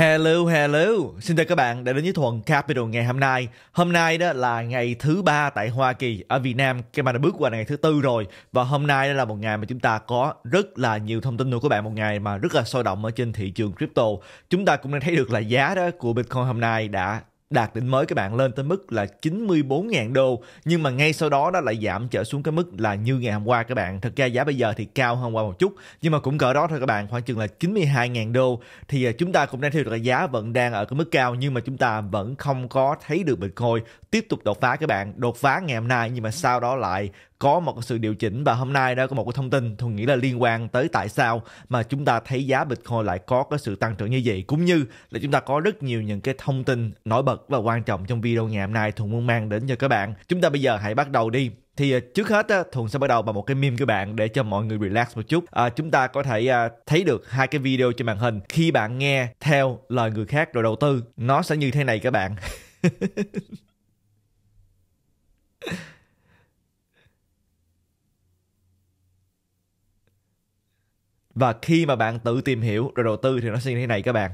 Hello, hello. Xin chào các bạn đã đến với Thuần Capital ngày hôm nay. Hôm nay đó là ngày thứ ba tại Hoa Kỳ. Ở Việt Nam, cái mà đã bước qua ngày thứ tư rồi. Và hôm nay đó là một ngày mà chúng ta có rất là nhiều thông tin nữa các bạn. Một ngày mà rất là sôi động ở trên thị trường crypto. Chúng ta cũng đã thấy được là giá đó của Bitcoin hôm nay đã đạt đỉnh mới các bạn lên tới mức là 94.000 đô nhưng mà ngay sau đó nó lại giảm trở xuống cái mức là như ngày hôm qua các bạn thật ra giá bây giờ thì cao hơn qua một chút nhưng mà cũng cỡ đó thôi các bạn khoảng chừng là 92.000 đô thì à, chúng ta cũng đang theo được là giá vẫn đang ở cái mức cao nhưng mà chúng ta vẫn không có thấy được Bitcoin tiếp tục đột phá các bạn đột phá ngày hôm nay nhưng mà sau đó lại có một sự điều chỉnh và hôm nay đã có một cái thông tin tôi nghĩ là liên quan tới tại sao mà chúng ta thấy giá Bitcoin lại có cái sự tăng trưởng như vậy cũng như là chúng ta có rất nhiều những cái thông tin nổi bật và quan trọng trong video ngày hôm nay Thuận muốn mang đến cho các bạn. Chúng ta bây giờ hãy bắt đầu đi thì à, trước hết á, thuận sẽ bắt đầu bằng một cái meme các bạn để cho mọi người relax một chút à, chúng ta có thể à, thấy được hai cái video trên màn hình khi bạn nghe theo lời người khác rồi đầu tư nó sẽ như thế này các bạn và khi mà bạn tự tìm hiểu rồi đầu tư thì nó sẽ như thế này các bạn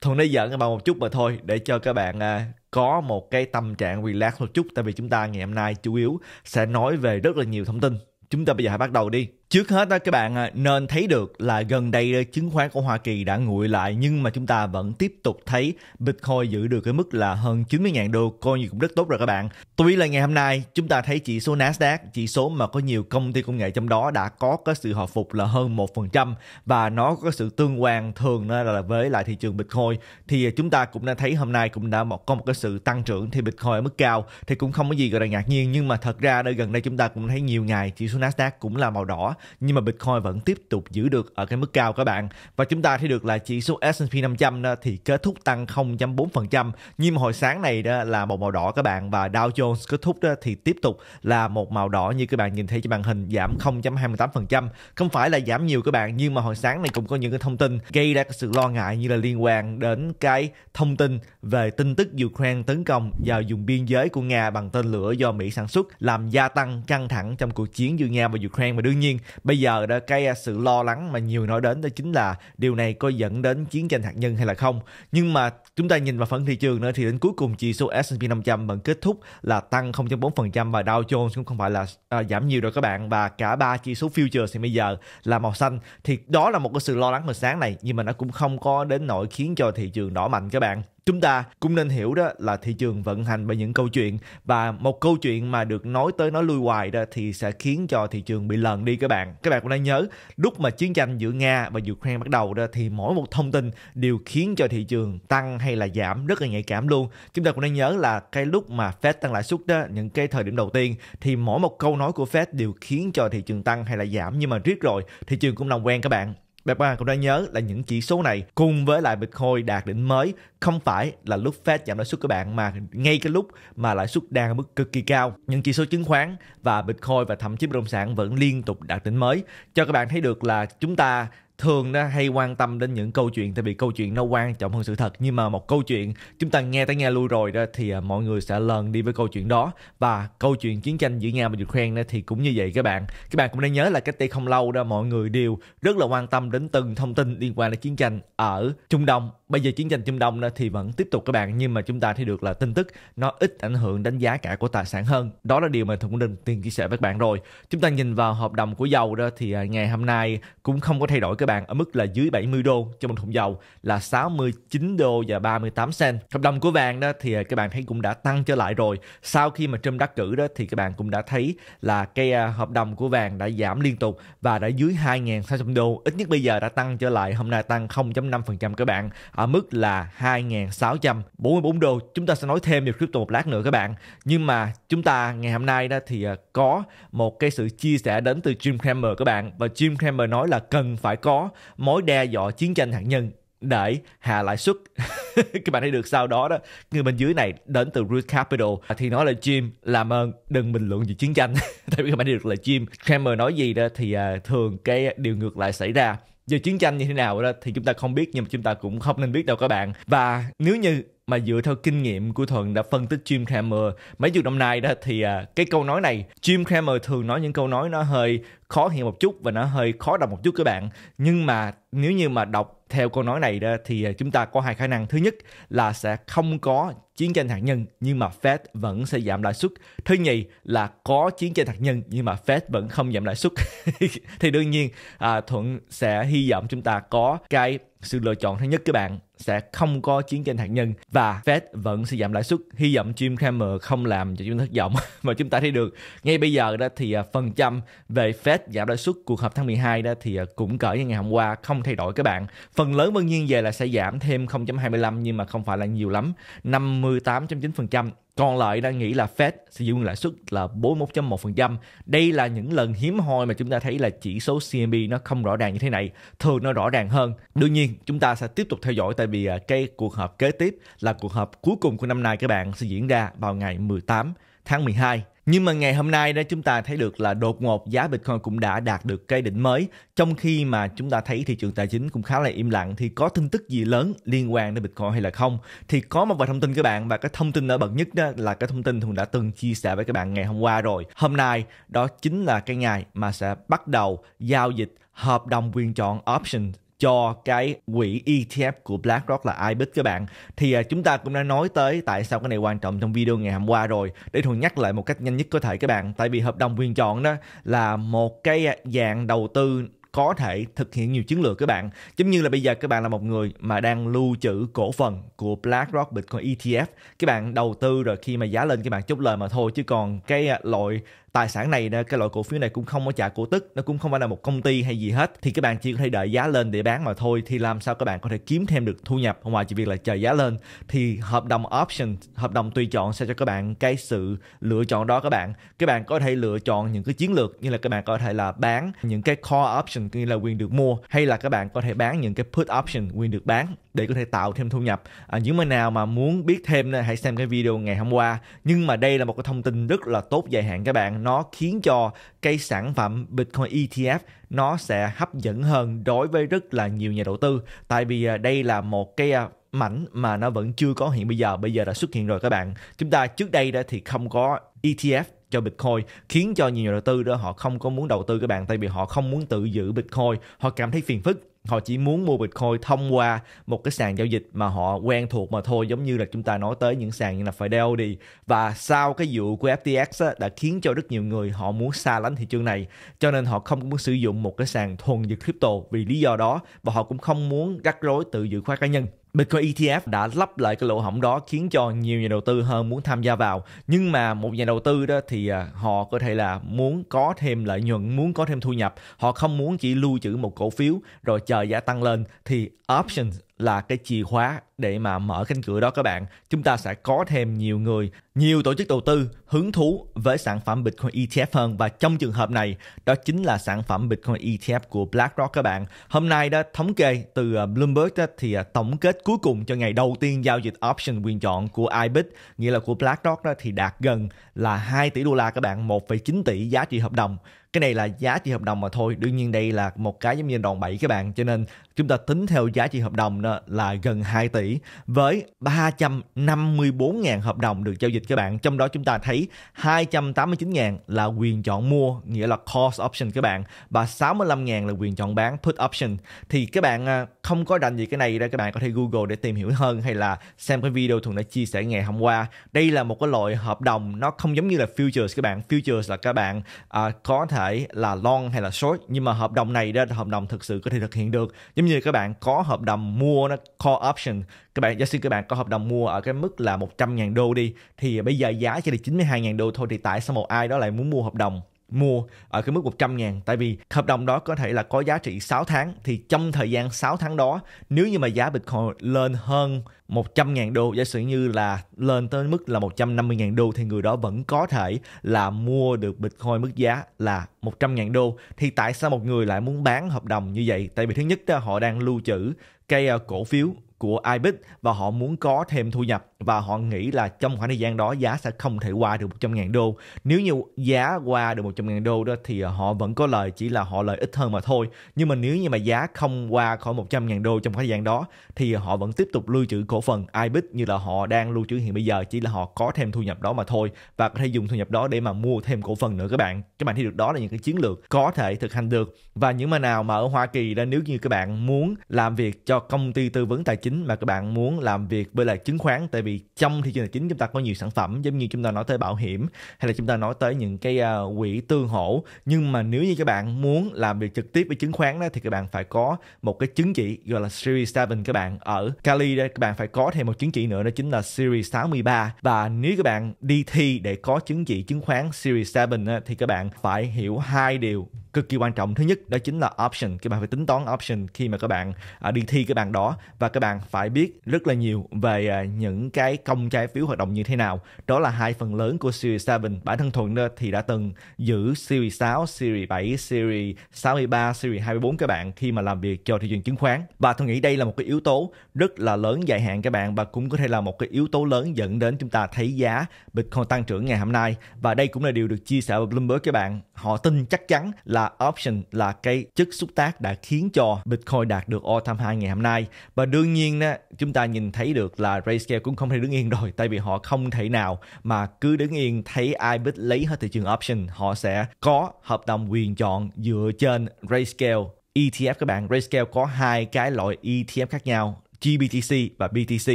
thuận đã giận các bạn một chút mà thôi để cho các bạn à, có một cái tâm trạng relax một chút tại vì chúng ta ngày hôm nay chủ yếu sẽ nói về rất là nhiều thông tin chúng ta bây giờ hãy bắt đầu đi trước hết đó các bạn à, nên thấy được là gần đây chứng khoán của Hoa Kỳ đã nguội lại nhưng mà chúng ta vẫn tiếp tục thấy Bitcoin giữ được cái mức là hơn 90.000 đô coi như cũng rất tốt rồi các bạn. Tuy là ngày hôm nay chúng ta thấy chỉ số Nasdaq, chỉ số mà có nhiều công ty công nghệ trong đó đã có cái sự hồi phục là hơn 1% và nó có sự tương quan thường là với lại thị trường Bitcoin thì à, chúng ta cũng đã thấy hôm nay cũng đã một có một cái sự tăng trưởng thì Bitcoin ở mức cao thì cũng không có gì gọi là ngạc nhiên nhưng mà thật ra đây gần đây chúng ta cũng thấy nhiều ngày chỉ số Nasdaq cũng là màu đỏ nhưng mà Bitcoin vẫn tiếp tục giữ được ở cái mức cao các bạn. Và chúng ta thấy được là chỉ số S&P 500 đó thì kết thúc tăng 0.4%, nhưng mà hồi sáng này đó là một màu đỏ các bạn và Dow Jones kết thúc đó thì tiếp tục là một màu đỏ như các bạn nhìn thấy trên màn hình giảm 0.28%. Không phải là giảm nhiều các bạn nhưng mà hồi sáng này cũng có những cái thông tin gây ra cái sự lo ngại như là liên quan đến cái thông tin về tin tức Ukraine tấn công vào vùng biên giới của Nga bằng tên lửa do Mỹ sản xuất làm gia tăng căng thẳng trong cuộc chiến giữa Nga và Ukraine và đương nhiên bây giờ đó cái à, sự lo lắng mà nhiều nói đến đó chính là điều này có dẫn đến chiến tranh hạt nhân hay là không nhưng mà Chúng ta nhìn vào phần thị trường nữa thì đến cuối cùng chỉ số S&P 500 vẫn kết thúc là tăng 0.4% và Dow Jones cũng không phải là à, giảm nhiều rồi các bạn và cả ba chỉ số futures thì bây giờ là màu xanh thì đó là một cái sự lo lắng hồi sáng này nhưng mà nó cũng không có đến nỗi khiến cho thị trường đỏ mạnh các bạn chúng ta cũng nên hiểu đó là thị trường vận hành bởi những câu chuyện và một câu chuyện mà được nói tới nói lui hoài đó thì sẽ khiến cho thị trường bị lờn đi các bạn các bạn cũng đã nhớ lúc mà chiến tranh giữa nga và ukraine bắt đầu đó thì mỗi một thông tin đều khiến cho thị trường tăng hay là giảm rất là nhạy cảm luôn chúng ta cũng nên nhớ là cái lúc mà Fed tăng lãi suất đó những cái thời điểm đầu tiên thì mỗi một câu nói của Fed đều khiến cho thị trường tăng hay là giảm nhưng mà riết rồi thị trường cũng làm quen các bạn các bạn cũng đã nhớ là những chỉ số này cùng với lại Bitcoin đạt đỉnh mới không phải là lúc Fed giảm lãi suất các bạn mà ngay cái lúc mà lãi suất đang ở mức cực kỳ cao. Những chỉ số chứng khoán và Bitcoin và thậm chí bất động sản vẫn liên tục đạt đỉnh mới cho các bạn thấy được là chúng ta thường đã hay quan tâm đến những câu chuyện tại vì câu chuyện nó quan trọng hơn sự thật nhưng mà một câu chuyện chúng ta nghe tới nghe lui rồi đó thì à, mọi người sẽ lần đi với câu chuyện đó và câu chuyện chiến tranh giữa nga và ukraine thì cũng như vậy các bạn các bạn cũng nên nhớ là cách đây không lâu đó mọi người đều rất là quan tâm đến từng thông tin liên quan đến chiến tranh ở trung đông bây giờ chiến tranh trung đông đó thì vẫn tiếp tục các bạn nhưng mà chúng ta thấy được là tin tức nó ít ảnh hưởng đánh giá cả của tài sản hơn đó là điều mà thường cũng đừng tiền chia sẻ với các bạn rồi chúng ta nhìn vào hợp đồng của dầu đó thì à, ngày hôm nay cũng không có thay đổi các bạn ở mức là dưới 70 đô cho một thùng dầu là 69 đô và 38 cent. Hợp đồng của vàng đó thì các bạn thấy cũng đã tăng trở lại rồi. Sau khi mà Trump đắc cử đó thì các bạn cũng đã thấy là cái à, hợp đồng của vàng đã giảm liên tục và đã dưới 2.600 đô. Ít nhất bây giờ đã tăng trở lại, hôm nay tăng 0.5% các bạn ở mức là 2.644 đô. Chúng ta sẽ nói thêm về crypto một lát nữa các bạn. Nhưng mà chúng ta ngày hôm nay đó thì à, có một cái sự chia sẻ đến từ Jim Cramer các bạn và Jim Cramer nói là cần phải có có mối đe dọa chiến tranh hạt nhân để hạ lãi suất các bạn thấy được sau đó đó người bên dưới này đến từ Root Capital à, thì nói là Jim làm ơn đừng bình luận về chiến tranh tại vì các bạn thấy được là Jim Cramer nói gì đó thì uh, thường cái điều ngược lại xảy ra về chiến tranh như thế nào đó thì chúng ta không biết nhưng mà chúng ta cũng không nên biết đâu các bạn và nếu như mà dựa theo kinh nghiệm của Thuận đã phân tích Jim Cramer mấy chục năm nay đó thì à, cái câu nói này Jim Cramer thường nói những câu nói nó hơi khó hiểu một chút và nó hơi khó đọc một chút các bạn nhưng mà nếu như mà đọc theo câu nói này đó thì à, chúng ta có hai khả năng thứ nhất là sẽ không có chiến tranh hạt nhân nhưng mà Fed vẫn sẽ giảm lãi suất thứ nhì là có chiến tranh hạt nhân nhưng mà Fed vẫn không giảm lãi suất thì đương nhiên à, Thuận sẽ hy vọng chúng ta có cái sự lựa chọn thứ nhất các bạn sẽ không có chiến tranh hạt nhân và Fed vẫn sẽ giảm lãi suất. Hy vọng Jim Cramer không làm cho chúng ta thất vọng mà chúng ta thấy được. Ngay bây giờ đó thì à, phần trăm về Fed giảm lãi suất cuộc họp tháng 12 đó thì à, cũng cỡ như ngày hôm qua không thay đổi các bạn. Phần lớn đương nhiên về là sẽ giảm thêm 0.25 nhưng mà không phải là nhiều lắm. 58.9% còn lại đang nghĩ là Fed sẽ giữ nguyên lãi suất là 41.1%. Đây là những lần hiếm hoi mà chúng ta thấy là chỉ số CMB nó không rõ ràng như thế này, thường nó rõ ràng hơn. Đương nhiên, chúng ta sẽ tiếp tục theo dõi tại vì à, cái cuộc họp kế tiếp là cuộc họp cuối cùng của năm nay các bạn sẽ diễn ra vào ngày 18 tháng 12. Nhưng mà ngày hôm nay đó chúng ta thấy được là đột ngột giá Bitcoin cũng đã đạt được cây đỉnh mới trong khi mà chúng ta thấy thị trường tài chính cũng khá là im lặng thì có tin tức gì lớn liên quan đến Bitcoin hay là không thì có một vài thông tin các bạn và cái thông tin nổi bật nhất đó là cái thông tin Hùng đã từng chia sẻ với các bạn ngày hôm qua rồi hôm nay đó chính là cái ngày mà sẽ bắt đầu giao dịch hợp đồng quyền chọn options cho cái quỹ ETF của BlackRock là IBIT các bạn thì à, chúng ta cũng đã nói tới tại sao cái này quan trọng trong video ngày hôm qua rồi để thường nhắc lại một cách nhanh nhất có thể các bạn tại vì hợp đồng quyền chọn đó là một cái dạng đầu tư có thể thực hiện nhiều chiến lược các bạn giống như là bây giờ các bạn là một người mà đang lưu trữ cổ phần của BlackRock Bitcoin ETF các bạn đầu tư rồi khi mà giá lên các bạn chốt lời mà thôi chứ còn cái à, loại tài sản này cái loại cổ phiếu này cũng không có trả cổ tức nó cũng không phải là một công ty hay gì hết thì các bạn chỉ có thể đợi giá lên để bán mà thôi thì làm sao các bạn có thể kiếm thêm được thu nhập ngoài chỉ việc là chờ giá lên thì hợp đồng option hợp đồng tùy chọn sẽ cho các bạn cái sự lựa chọn đó các bạn các bạn có thể lựa chọn những cái chiến lược như là các bạn có thể là bán những cái call option như là quyền được mua hay là các bạn có thể bán những cái put option quyền được bán để có thể tạo thêm thu nhập à, những bạn nào mà muốn biết thêm nên hãy xem cái video ngày hôm qua nhưng mà đây là một cái thông tin rất là tốt dài hạn các bạn nó khiến cho cái sản phẩm Bitcoin ETF nó sẽ hấp dẫn hơn đối với rất là nhiều nhà đầu tư tại vì à, đây là một cái à, mảnh mà nó vẫn chưa có hiện bây giờ bây giờ đã xuất hiện rồi các bạn chúng ta trước đây đó thì không có ETF cho Bitcoin khiến cho nhiều nhà đầu tư đó họ không có muốn đầu tư các bạn tại vì họ không muốn tự giữ Bitcoin họ cảm thấy phiền phức họ chỉ muốn mua Bitcoin thông qua một cái sàn giao dịch mà họ quen thuộc mà thôi giống như là chúng ta nói tới những sàn như là Fidelity và sau cái vụ của FTX á, đã khiến cho rất nhiều người họ muốn xa lánh thị trường này cho nên họ không muốn sử dụng một cái sàn thuần về crypto vì lý do đó và họ cũng không muốn rắc rối tự dự khóa cá nhân Bitcoin ETF đã lắp lại cái lỗ hổng đó khiến cho nhiều nhà đầu tư hơn muốn tham gia vào. Nhưng mà một nhà đầu tư đó thì à, họ có thể là muốn có thêm lợi nhuận, muốn có thêm thu nhập. Họ không muốn chỉ lưu trữ một cổ phiếu rồi chờ giá tăng lên thì options là cái chìa khóa để mà mở cánh cửa đó các bạn. Chúng ta sẽ có thêm nhiều người nhiều tổ chức đầu tư hứng thú với sản phẩm Bitcoin ETF hơn và trong trường hợp này đó chính là sản phẩm Bitcoin ETF của BlackRock các bạn. Hôm nay đã thống kê từ à, Bloomberg đó, thì à, tổng kết cuối cùng cho ngày đầu tiên giao dịch option quyền chọn của IBIT nghĩa là của BlackRock đó thì đạt gần là 2 tỷ đô la các bạn, 1,9 tỷ giá trị hợp đồng cái này là giá trị hợp đồng mà thôi đương nhiên đây là một cái giống như đòn bẩy các bạn cho nên chúng ta tính theo giá trị hợp đồng đó là gần 2 tỷ với 354.000 hợp đồng được giao dịch các bạn. Trong đó chúng ta thấy 289.000 là quyền chọn mua, nghĩa là call option các bạn và 65.000 là quyền chọn bán put option. Thì các bạn à, không có rành gì cái này ra các bạn có thể Google để tìm hiểu hơn hay là xem cái video Thuận đã chia sẻ ngày hôm qua. Đây là một cái loại hợp đồng nó không giống như là futures các bạn. Futures là các bạn à, có thể là long hay là short nhưng mà hợp đồng này đó là hợp đồng thực sự có thể thực hiện được. Giống như các bạn có hợp đồng mua nó call option, các bạn giả sử các bạn có hợp đồng mua ở cái mức là 100.000 đô đi thì bây giờ giá chỉ là 92.000 đô thôi thì tại sao một ai đó lại muốn mua hợp đồng mua ở cái mức 100 ngàn tại vì hợp đồng đó có thể là có giá trị 6 tháng thì trong thời gian 6 tháng đó nếu như mà giá Bitcoin lên hơn 100 ngàn đô giả sử như là lên tới mức là 150 ngàn đô thì người đó vẫn có thể là mua được Bitcoin mức giá là 100 ngàn đô thì tại sao một người lại muốn bán hợp đồng như vậy tại vì thứ nhất đó, họ đang lưu trữ cái ờ, cổ phiếu của IBIT và họ muốn có thêm thu nhập và họ nghĩ là trong khoảng thời gian đó giá sẽ không thể qua được 100.000 đô. Nếu như giá qua được 100.000 đô đó thì họ vẫn có lời chỉ là họ lợi ít hơn mà thôi. Nhưng mà nếu như mà giá không qua khỏi 100.000 đô trong khoảng thời gian đó thì họ vẫn tiếp tục lưu trữ cổ phần IBIT như là họ đang lưu trữ hiện bây giờ chỉ là họ có thêm thu nhập đó mà thôi và có thể dùng thu nhập đó để mà mua thêm cổ phần nữa các bạn. Các bạn thấy được đó là những cái chiến lược có thể thực hành được và những mà nào mà ở Hoa Kỳ đó nếu như các bạn muốn làm việc cho công ty tư vấn tài chính mà các bạn muốn làm việc với lại chứng khoán tại vì trong thị trường tài chính chúng ta có nhiều sản phẩm giống như chúng ta nói tới bảo hiểm hay là chúng ta nói tới những cái uh, quỹ tương hỗ nhưng mà nếu như các bạn muốn làm việc trực tiếp với chứng khoán đó thì các bạn phải có một cái chứng chỉ gọi là Series 7 các bạn ở Cali đó các bạn phải có thêm một chứng chỉ nữa đó chính là Series 63 và nếu các bạn đi thi để có chứng chỉ chứng khoán Series 7 đó, thì các bạn phải hiểu hai điều cực kỳ quan trọng thứ nhất đó chính là option các bạn phải tính toán option khi mà các bạn à, đi thi cái bàn đó và các bạn phải biết rất là nhiều về à, những cái công trái phiếu hoạt động như thế nào đó là hai phần lớn của series 7 bản thân thuận đó thì đã từng giữ series 6 series 7 series 63 series 24 các bạn khi mà làm việc cho thị trường chứng khoán và tôi nghĩ đây là một cái yếu tố rất là lớn dài hạn các bạn và cũng có thể là một cái yếu tố lớn dẫn đến chúng ta thấy giá Bitcoin tăng trưởng ngày hôm nay và đây cũng là điều được chia sẻ bởi Bloomberg các bạn họ tin chắc chắn là option là cái chất xúc tác đã khiến cho Bitcoin đạt được all time high ngày hôm nay và đương nhiên á, chúng ta nhìn thấy được là RayScale cũng không thể đứng yên rồi tại vì họ không thể nào mà cứ đứng yên thấy ai biết lấy hết thị trường option họ sẽ có hợp đồng quyền chọn dựa trên RayScale ETF các bạn, RayScale có hai cái loại ETF khác nhau GBTC và BTC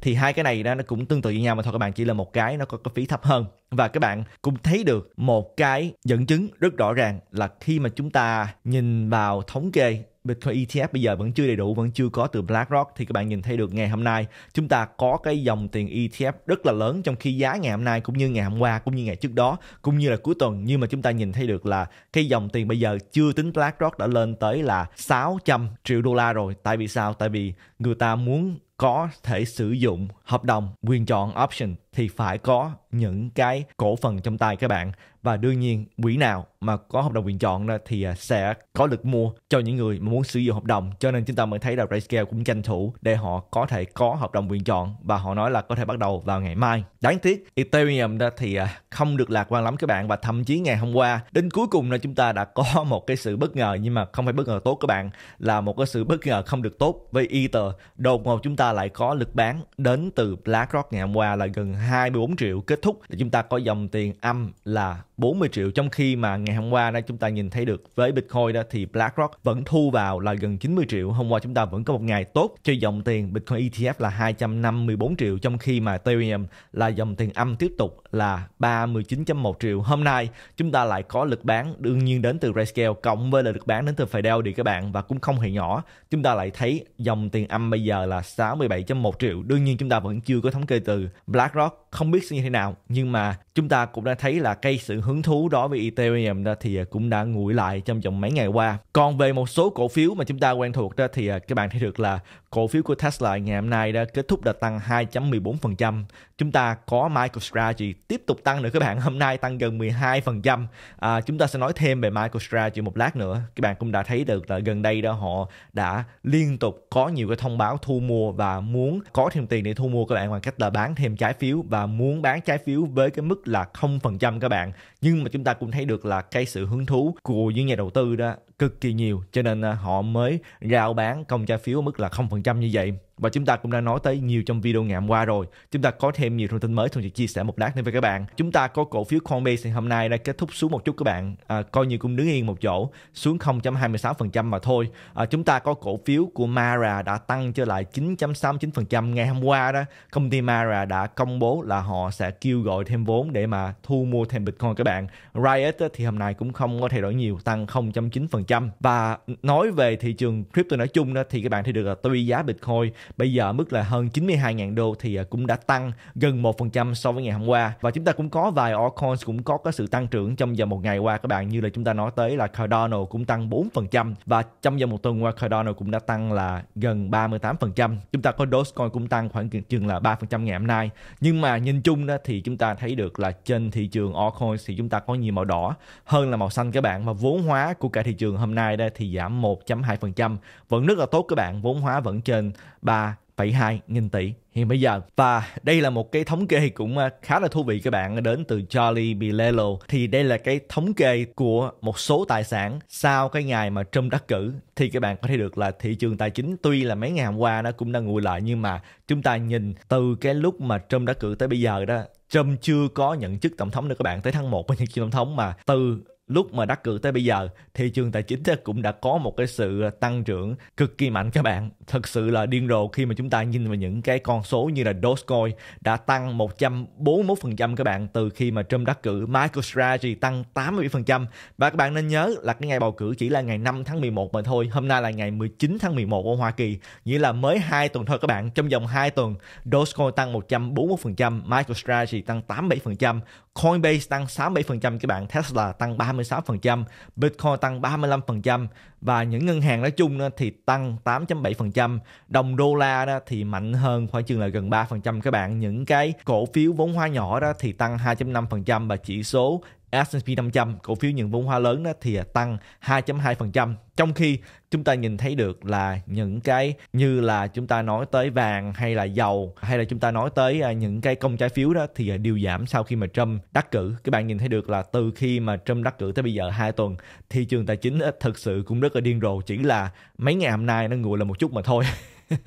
thì hai cái này đó nó cũng tương tự như nhau mà thôi các bạn chỉ là một cái nó có cái phí thấp hơn và các bạn cũng thấy được một cái dẫn chứng rất rõ ràng là khi mà chúng ta nhìn vào thống kê Bitcoin ETF bây giờ vẫn chưa đầy đủ, vẫn chưa có từ BlackRock thì các bạn nhìn thấy được ngày hôm nay chúng ta có cái dòng tiền ETF rất là lớn trong khi giá ngày hôm nay cũng như ngày hôm qua cũng như ngày trước đó cũng như là cuối tuần nhưng mà chúng ta nhìn thấy được là cái dòng tiền bây giờ chưa tính BlackRock đã lên tới là 600 triệu đô la rồi. Tại vì sao? Tại vì người ta muốn có thể sử dụng hợp đồng quyền chọn option thì phải có những cái cổ phần trong tay các bạn và đương nhiên quỹ nào mà có hợp đồng quyền chọn ra thì à, sẽ có lực mua cho những người mà muốn sử dụng hợp đồng cho nên chúng ta mới thấy là Grayscale cũng tranh thủ để họ có thể có hợp đồng quyền chọn và họ nói là có thể bắt đầu vào ngày mai đáng tiếc Ethereum ra thì à, không được lạc quan lắm các bạn và thậm chí ngày hôm qua đến cuối cùng là chúng ta đã có một cái sự bất ngờ nhưng mà không phải bất ngờ tốt các bạn là một cái sự bất ngờ không được tốt với Ether đột ngột chúng ta lại có lực bán đến từ BlackRock ngày hôm qua là gần 24 triệu kết thúc là chúng ta có dòng tiền âm là 40 triệu trong khi mà ngày hôm qua đó chúng ta nhìn thấy được với Bitcoin đó thì BlackRock vẫn thu vào là gần 90 triệu. Hôm qua chúng ta vẫn có một ngày tốt cho dòng tiền Bitcoin ETF là 254 triệu trong khi mà Ethereum là dòng tiền âm tiếp tục là 39.1 triệu. Hôm nay chúng ta lại có lực bán đương nhiên đến từ Grayscale cộng với là lực bán đến từ Fidel thì các bạn và cũng không hề nhỏ. Chúng ta lại thấy dòng tiền âm bây giờ là 67.1 triệu. Đương nhiên chúng ta vẫn chưa có thống kê từ BlackRock không biết sẽ như thế nào nhưng mà chúng ta cũng đã thấy là cây sự hứng thú đó với Ethereum đó thì à, cũng đã nguội lại trong vòng mấy ngày qua. Còn về một số cổ phiếu mà chúng ta quen thuộc đó thì à, các bạn thấy được là Cổ phiếu của Tesla ngày hôm nay đã kết thúc đợt tăng 2.14%. Chúng ta có MicroStrategy tiếp tục tăng nữa các bạn. Hôm nay tăng gần 12%. À, chúng ta sẽ nói thêm về MicroStrategy một lát nữa. Các bạn cũng đã thấy được là gần đây đó họ đã liên tục có nhiều cái thông báo thu mua và muốn có thêm tiền để thu mua các bạn bằng cách là bán thêm trái phiếu và muốn bán trái phiếu với cái mức là 0% các bạn. Nhưng mà chúng ta cũng thấy được là cái sự hứng thú của những nhà đầu tư đó cực kỳ nhiều cho nên à, họ mới rao bán công trái phiếu ở mức là 0% như vậy và chúng ta cũng đã nói tới nhiều trong video ngày hôm qua rồi chúng ta có thêm nhiều thông tin mới trong việc chia sẻ một lát nữa với các bạn chúng ta có cổ phiếu Coinbase ngày hôm nay đã kết thúc xuống một chút các bạn à, coi như cũng đứng yên một chỗ xuống 0.26% mà thôi à, chúng ta có cổ phiếu của Mara đã tăng trở lại 9.69% ngày hôm qua đó công ty Mara đã công bố là họ sẽ kêu gọi thêm vốn để mà thu mua thêm Bitcoin các bạn Riot thì hôm nay cũng không có thay đổi nhiều tăng 0.9% và nói về thị trường crypto nói chung đó thì các bạn thì được là tuy giá Bitcoin bây giờ mức là hơn 92.000 đô thì à, cũng đã tăng gần 1% so với ngày hôm qua và chúng ta cũng có vài altcoins cũng có cái sự tăng trưởng trong vòng một ngày qua các bạn như là chúng ta nói tới là Cardano cũng tăng 4% và trong vòng một tuần qua Cardano cũng đã tăng là gần 38%. Chúng ta có Dogecoin cũng tăng khoảng chừng là 3% ngày hôm nay. Nhưng mà nhìn chung đó thì chúng ta thấy được là trên thị trường altcoins thì chúng ta có nhiều màu đỏ hơn là màu xanh các bạn và vốn hóa của cả thị trường hôm nay đây thì giảm 1.2% vẫn rất là tốt các bạn vốn hóa vẫn trên 3 3 1,2 nghìn tỷ hiện bây giờ. Và đây là một cái thống kê cũng à, khá là thú vị các bạn đến từ Charlie Bilello. Thì đây là cái thống kê của một số tài sản sau cái ngày mà Trump đắc cử. Thì các bạn có thể được là thị trường tài chính tuy là mấy ngày hôm qua nó cũng đang nguội lại nhưng mà chúng ta nhìn từ cái lúc mà Trump đắc cử tới bây giờ đó Trump chưa có nhận chức tổng thống nữa các bạn tới tháng 1 của nhận chức tổng thống mà từ lúc mà đắc cử tới bây giờ thị trường tài chính cũng đã có một cái sự tăng trưởng cực kỳ mạnh các bạn. Thật sự là điên rồ khi mà chúng ta nhìn vào những cái con số như là Dogecoin đã tăng 141% các bạn từ khi mà Trump đắc cử, MicroStrategy tăng 80% và các bạn nên nhớ là cái ngày bầu cử chỉ là ngày 5 tháng 11 mà thôi. Hôm nay là ngày 19 tháng 11 ở Hoa Kỳ, nghĩa là mới 2 tuần thôi các bạn. Trong vòng 2 tuần, Dogecoin tăng 141%, MicroStrategy tăng 87%, Coinbase tăng 67% các bạn, Tesla tăng 30 36% Bitcoin tăng 35% và những ngân hàng nói chung thì tăng 8.7%, đồng đô la thì mạnh hơn khoảng chừng là gần 3% các bạn. Những cái cổ phiếu vốn hóa nhỏ đó thì tăng 2.5% và chỉ số S&P 500 cổ phiếu những vốn hóa lớn đó thì tăng 2.2% trong khi chúng ta nhìn thấy được là những cái như là chúng ta nói tới vàng hay là dầu hay là chúng ta nói tới à, những cái công trái phiếu đó thì à, đều giảm sau khi mà Trump đắc cử các bạn nhìn thấy được là từ khi mà Trump đắc cử tới bây giờ hai tuần thị trường tài chính à, thực sự cũng rất là điên rồ chỉ là mấy ngày hôm nay nó nguội là một chút mà thôi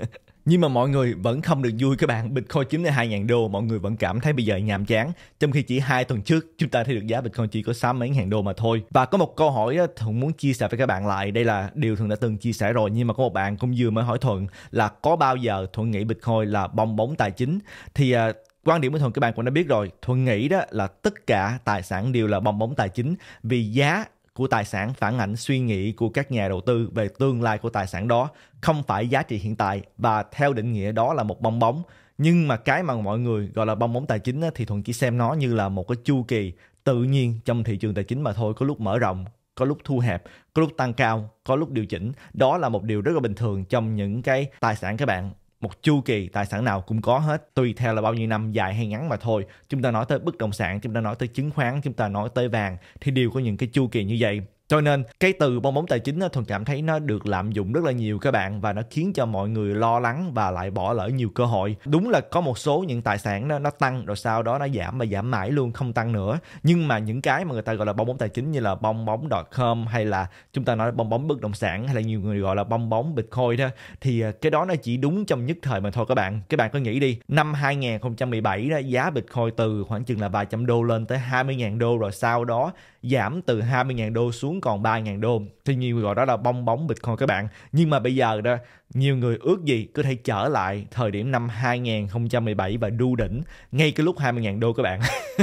Nhưng mà mọi người vẫn không được vui các bạn. Bitcoin chiếm đến 2.000 đô, mọi người vẫn cảm thấy bây giờ nhàm chán. Trong khi chỉ hai tuần trước, chúng ta thấy được giá Bitcoin chỉ có sáu mấy ngàn đô mà thôi. Và có một câu hỏi Thuận muốn chia sẻ với các bạn lại. Đây là điều Thuận đã từng chia sẻ rồi, nhưng mà có một bạn cũng vừa mới hỏi Thuận là có bao giờ Thuận nghĩ Bitcoin là bong bóng tài chính? Thì à, quan điểm của thuận các bạn cũng đã biết rồi thuận nghĩ đó là tất cả tài sản đều là bong bóng tài chính vì giá của tài sản phản ảnh suy nghĩ của các nhà đầu tư về tương lai của tài sản đó không phải giá trị hiện tại và theo định nghĩa đó là một bong bóng nhưng mà cái mà mọi người gọi là bong bóng tài chính thì thuận chỉ xem nó như là một cái chu kỳ tự nhiên trong thị trường tài chính mà thôi có lúc mở rộng có lúc thu hẹp, có lúc tăng cao, có lúc điều chỉnh. Đó là một điều rất là bình thường trong những cái tài sản các bạn một chu kỳ tài sản nào cũng có hết tùy theo là bao nhiêu năm dài hay ngắn mà thôi chúng ta nói tới bất động sản chúng ta nói tới chứng khoán chúng ta nói tới vàng thì đều có những cái chu kỳ như vậy cho nên cái từ bong bóng tài chính á, cảm thấy nó được lạm dụng rất là nhiều các bạn và nó khiến cho mọi người lo lắng và lại bỏ lỡ nhiều cơ hội đúng là có một số những tài sản nó nó tăng rồi sau đó nó giảm và giảm mãi luôn không tăng nữa nhưng mà những cái mà người ta gọi là bong bóng tài chính như là bong bóng com hay là chúng ta nói bong bóng bất động sản hay là nhiều người gọi là bong bóng bitcoin đó thì à, cái đó nó chỉ đúng trong nhất thời mà thôi các bạn các bạn cứ nghĩ đi năm 2017 đó giá bitcoin từ khoảng chừng là vài trăm đô lên tới 20.000 đô rồi sau đó giảm từ 20.000 đô xuống còn 3.000 đô thì nhiều người gọi đó là bong bóng Bitcoin các bạn nhưng mà bây giờ đó nhiều người ước gì có thể trở lại thời điểm năm 2017 và đu đỉnh ngay cái lúc 20.000 đô các bạn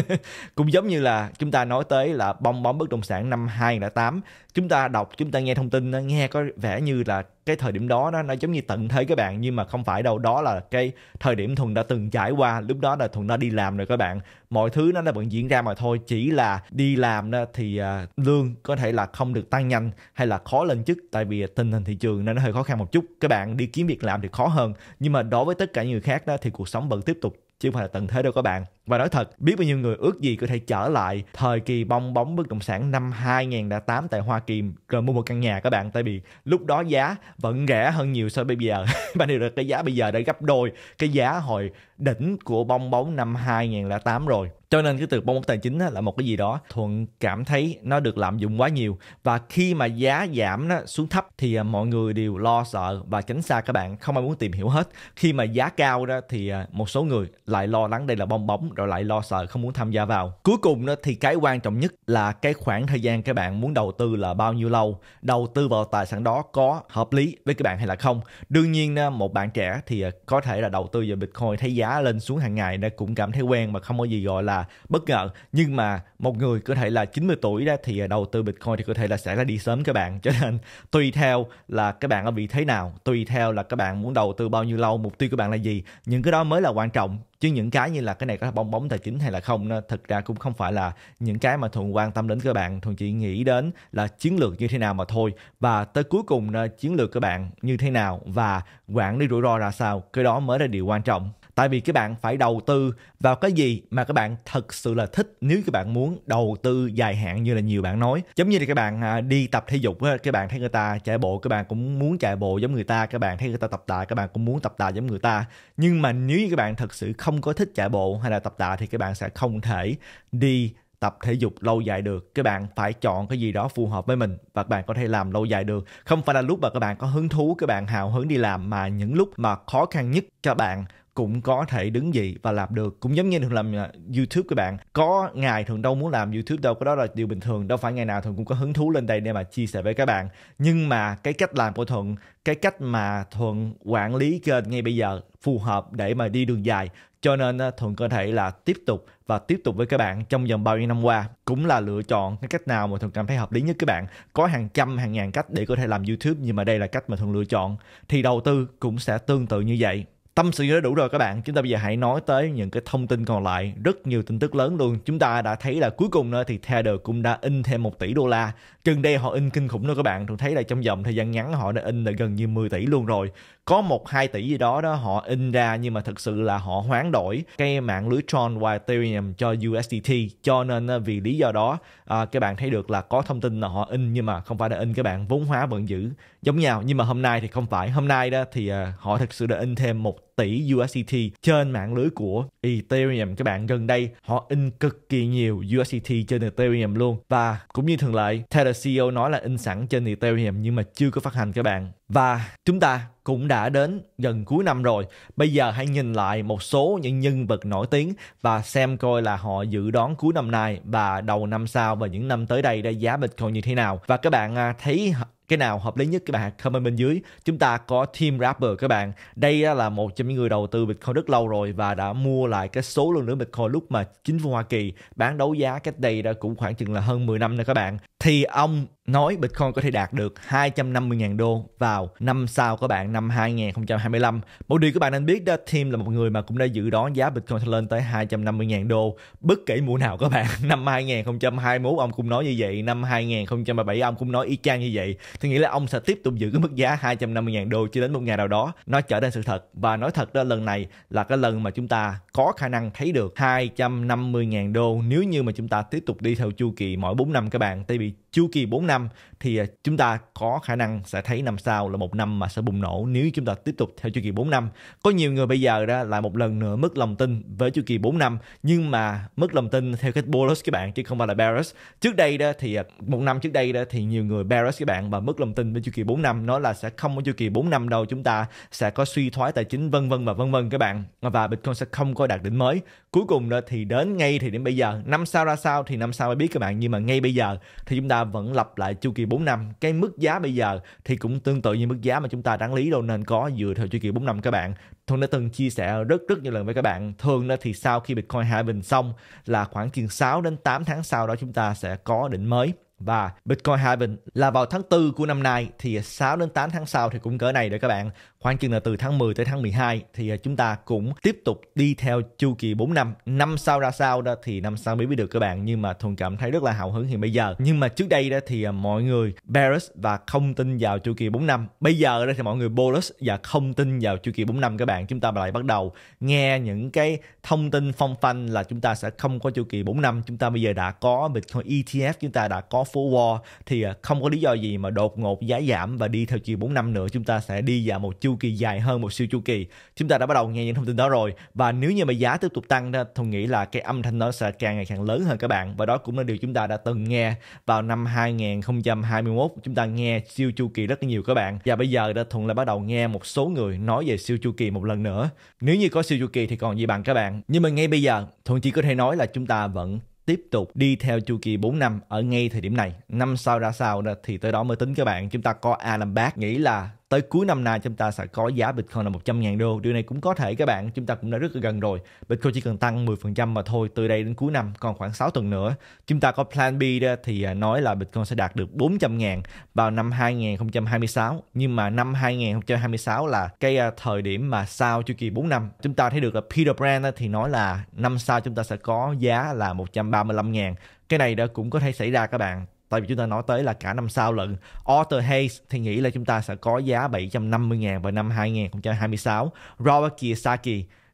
cũng giống như là chúng ta nói tới là bong bóng bất động sản năm 2008 chúng ta đọc chúng ta nghe thông tin nghe có vẻ như là cái thời điểm đó nó, nó giống như tận thế các bạn nhưng mà không phải đâu đó là cái thời điểm thuần đã từng trải qua lúc đó là thuần đã đi làm rồi các bạn mọi thứ nó đã vẫn diễn ra mà thôi chỉ là đi làm đó thì à, lương có thể là không được tăng nhanh hay là khó lên chức tại vì tình hình thị trường nó hơi khó khăn một chút các bạn đi kiếm việc làm thì khó hơn nhưng mà đối với tất cả những người khác đó thì cuộc sống vẫn tiếp tục chứ không phải là tận thế đâu các bạn. Và nói thật, biết bao nhiêu người ước gì có thể trở lại thời kỳ bong bóng bất động sản năm 2008 tại Hoa Kỳ rồi mua một căn nhà các bạn tại vì lúc đó giá vẫn rẻ hơn nhiều so với bây giờ. Và điều là cái giá bây giờ đã gấp đôi cái giá hồi đỉnh của bong bóng năm 2008 rồi cho nên cái từ bong bóng tài chính là một cái gì đó thuận cảm thấy nó được lạm dụng quá nhiều và khi mà giá giảm nó xuống thấp thì à, mọi người đều lo sợ và tránh xa các bạn không ai muốn tìm hiểu hết khi mà giá cao đó thì à, một số người lại lo lắng đây là bong bóng rồi lại lo sợ không muốn tham gia vào cuối cùng đó thì cái quan trọng nhất là cái khoảng thời gian các bạn muốn đầu tư là bao nhiêu lâu đầu tư vào tài sản đó có hợp lý với các bạn hay là không đương nhiên một bạn trẻ thì à, có thể là đầu tư vào bitcoin thấy giá lên xuống hàng ngày nó cũng cảm thấy quen mà không có gì gọi là bất ngờ nhưng mà một người có thể là 90 tuổi đó thì đầu tư Bitcoin thì có thể là sẽ là đi sớm các bạn cho nên tùy theo là các bạn ở vị thế nào tùy theo là các bạn muốn đầu tư bao nhiêu lâu mục tiêu của bạn là gì những cái đó mới là quan trọng chứ những cái như là cái này có bong bóng tài chính hay là không nó thực ra cũng không phải là những cái mà thường quan tâm đến các bạn thường chỉ nghĩ đến là chiến lược như thế nào mà thôi và tới cuối cùng ờ, chiến lược các bạn như thế nào và quản lý rủi ro ra sao cái đó mới là điều quan trọng Tại vì các bạn phải đầu tư vào cái gì mà các bạn thật sự là thích nếu các bạn muốn đầu tư dài hạn như là nhiều bạn nói. Giống như là các bạn đi tập thể dục, các bạn thấy người ta chạy bộ, các bạn cũng muốn chạy bộ giống người ta, các bạn thấy người ta tập tạ, các bạn cũng muốn tập tạ giống người ta. Nhưng mà nếu như các bạn thật sự không có thích chạy bộ hay là tập tạ thì các bạn sẽ không thể đi tập thể dục lâu dài được các bạn phải chọn cái gì đó phù hợp với mình và các bạn có thể làm lâu dài được không phải là lúc mà các bạn có hứng thú các bạn hào hứng đi làm mà những lúc mà khó khăn nhất cho bạn cũng có thể đứng dậy và làm được cũng giống như thường làm à, youtube các bạn có ngày thường đâu muốn làm youtube đâu cái đó là điều bình thường đâu phải ngày nào thường cũng có hứng thú lên đây để mà chia sẻ với các bạn nhưng mà cái cách làm của thuận cái cách mà thuận quản lý kênh ngay bây giờ phù hợp để mà đi đường dài cho nên à, thuận có thể là tiếp tục và tiếp tục với các bạn trong vòng bao nhiêu năm qua cũng là lựa chọn cái cách nào mà thuận cảm thấy hợp lý nhất các bạn có hàng trăm hàng ngàn cách để có thể làm youtube nhưng mà đây là cách mà thuận lựa chọn thì đầu tư cũng sẽ tương tự như vậy tâm sự đó đủ rồi các bạn chúng ta bây giờ hãy nói tới những cái thông tin còn lại rất nhiều tin tức lớn luôn chúng ta đã thấy là cuối cùng nữa thì Tether cũng đã in thêm 1 tỷ đô la gần đây họ in kinh khủng đó các bạn tôi thấy là trong vòng thời gian ngắn họ đã in là gần như 10 tỷ luôn rồi có một hai tỷ gì đó đó họ in ra nhưng mà thực sự là họ hoán đổi cái mạng lưới Tron và Ethereum cho USDT cho nên ờ, vì lý do đó à, ờ, các bạn thấy được là có thông tin là họ in nhưng mà không phải là in các bạn vốn hóa vẫn giữ giống nhau nhưng mà hôm nay thì không phải hôm nay đó thì à, họ thực sự đã in thêm một tỷ USDT trên mạng lưới của Ethereum các bạn gần đây họ in cực kỳ nhiều USDT trên Ethereum luôn và cũng như thường lệ theo e CEO nói là in sẵn trên Ethereum nhưng mà chưa có phát hành các bạn và chúng ta cũng đã đến gần cuối năm rồi. Bây giờ hãy nhìn lại một số những nhân vật nổi tiếng và xem coi là họ dự đoán cuối năm nay và đầu năm sau và những năm tới đây ra giá Bitcoin như thế nào. Và các bạn à, thấy cái nào hợp lý nhất các bạn comment bên dưới chúng ta có team rapper các bạn đây là một trong những người đầu tư bitcoin rất lâu rồi và đã mua lại cái số lượng lượng bitcoin lúc mà chính phủ hoa kỳ bán đấu giá cách đây đã cũng khoảng chừng là hơn 10 năm nữa các bạn thì ông nói Bitcoin có thể đạt được 250.000 đô vào năm sau các bạn năm 2025. Một điều các bạn nên biết đó, Tim là một người mà cũng đã dự đoán giá Bitcoin lên tới 250.000 đô bất kể mùa nào các bạn. Năm 2021 ông cũng nói như vậy, năm 2037 ông cũng nói y chang như vậy. Thì nghĩ là ông sẽ tiếp tục giữ cái mức giá 250.000 đô cho đến một ngày nào đó nó trở nên sự thật. Và nói thật đó lần này là cái lần mà chúng ta có khả năng thấy được 250.000 đô nếu như mà chúng ta tiếp tục đi theo chu kỳ mỗi 4 năm các bạn. Tại vì chu kỳ 4 năm thì à, chúng ta có khả năng sẽ thấy năm sau là một năm mà sẽ bùng nổ nếu chúng ta tiếp tục theo chu kỳ 4 năm. Có nhiều người bây giờ đó lại một lần nữa mất lòng tin với chu kỳ 4 năm nhưng mà mất lòng tin theo cách bullish các bạn chứ không phải là bearish. Trước đây đó thì à, một năm trước đây đó thì nhiều người bearish các bạn và mất lòng tin với chu kỳ 4 năm nó là sẽ không có chu kỳ 4 năm đâu chúng ta sẽ có suy thoái tài chính vân vân và vân vân các bạn và Bitcoin sẽ không có đạt đỉnh mới cuối cùng đó thì đến ngay thì đến bây giờ năm sau ra sao thì năm sau mới biết các bạn nhưng mà ngay bây giờ thì chúng ta vẫn lặp lại chu kỳ 4 năm cái mức giá bây giờ thì cũng tương tự như mức giá mà chúng ta đáng lý đâu nên có dựa theo chu kỳ 4 năm các bạn Thuận đã từng chia sẻ rất rất nhiều lần với các bạn thường đó thì sau khi Bitcoin hai bình xong là khoảng chừng 6 đến 8 tháng sau đó chúng ta sẽ có đỉnh mới và Bitcoin halving là vào tháng 4 của năm nay thì 6 đến 8 tháng sau thì cũng cỡ này rồi các bạn khoảng chừng là từ tháng 10 tới tháng 12 thì à, chúng ta cũng tiếp tục đi theo chu kỳ 4 năm. Năm sau ra sao đó thì năm sau mới biết được các bạn nhưng mà Thuần cảm thấy rất là hào hứng hiện bây giờ. Nhưng mà trước đây đó thì à, mọi người bearish và không tin vào chu kỳ 4 năm. Bây giờ đó thì mọi người bullish và không tin vào chu kỳ 4 năm các bạn. Chúng ta lại bắt đầu nghe những cái thông tin phong phanh là chúng ta sẽ không có chu kỳ 4 năm. Chúng ta bây giờ đã có Bitcoin ETF, chúng ta đã có phố war thì à, không có lý do gì mà đột ngột giá giảm và đi theo chu kỳ 4 năm nữa chúng ta sẽ đi vào một chu chu kỳ dài hơn một siêu chu kỳ chúng ta đã bắt đầu nghe những thông tin đó rồi và nếu như mà giá tiếp tục tăng đó tôi nghĩ là cái âm thanh nó sẽ càng ngày càng lớn hơn các bạn và đó cũng là điều chúng ta đã từng nghe vào năm 2021 chúng ta nghe siêu chu kỳ rất nhiều các bạn và bây giờ đã thuận lại bắt đầu nghe một số người nói về siêu chu kỳ một lần nữa nếu như có siêu chu kỳ thì còn gì bằng các bạn nhưng mà ngay bây giờ thuận chỉ có thể nói là chúng ta vẫn tiếp tục đi theo chu kỳ 4 năm ở ngay thời điểm này. Năm sau ra sao thì tới đó mới tính các bạn. Chúng ta có Alan bác nghĩ là tới cuối năm nay chúng ta sẽ có giá Bitcoin là 100.000 đô. Điều này cũng có thể các bạn, chúng ta cũng đã rất là gần rồi. Bitcoin chỉ cần tăng 10% mà thôi từ đây đến cuối năm, còn khoảng 6 tuần nữa. Chúng ta có plan B đó thì à, nói là Bitcoin sẽ đạt được 400.000 vào năm 2026. Nhưng mà năm 2026 là cái à, thời điểm mà sau chu kỳ 4 năm. Chúng ta thấy được là Peter Brand thì nói là năm sau chúng ta sẽ có giá là 135.000. Cái này đó cũng có thể xảy ra các bạn tại vì chúng ta nói tới là cả năm sau lận Arthur Hayes thì nghĩ là chúng ta sẽ có giá 750 000 vào năm 2026 Robert Kiyosaki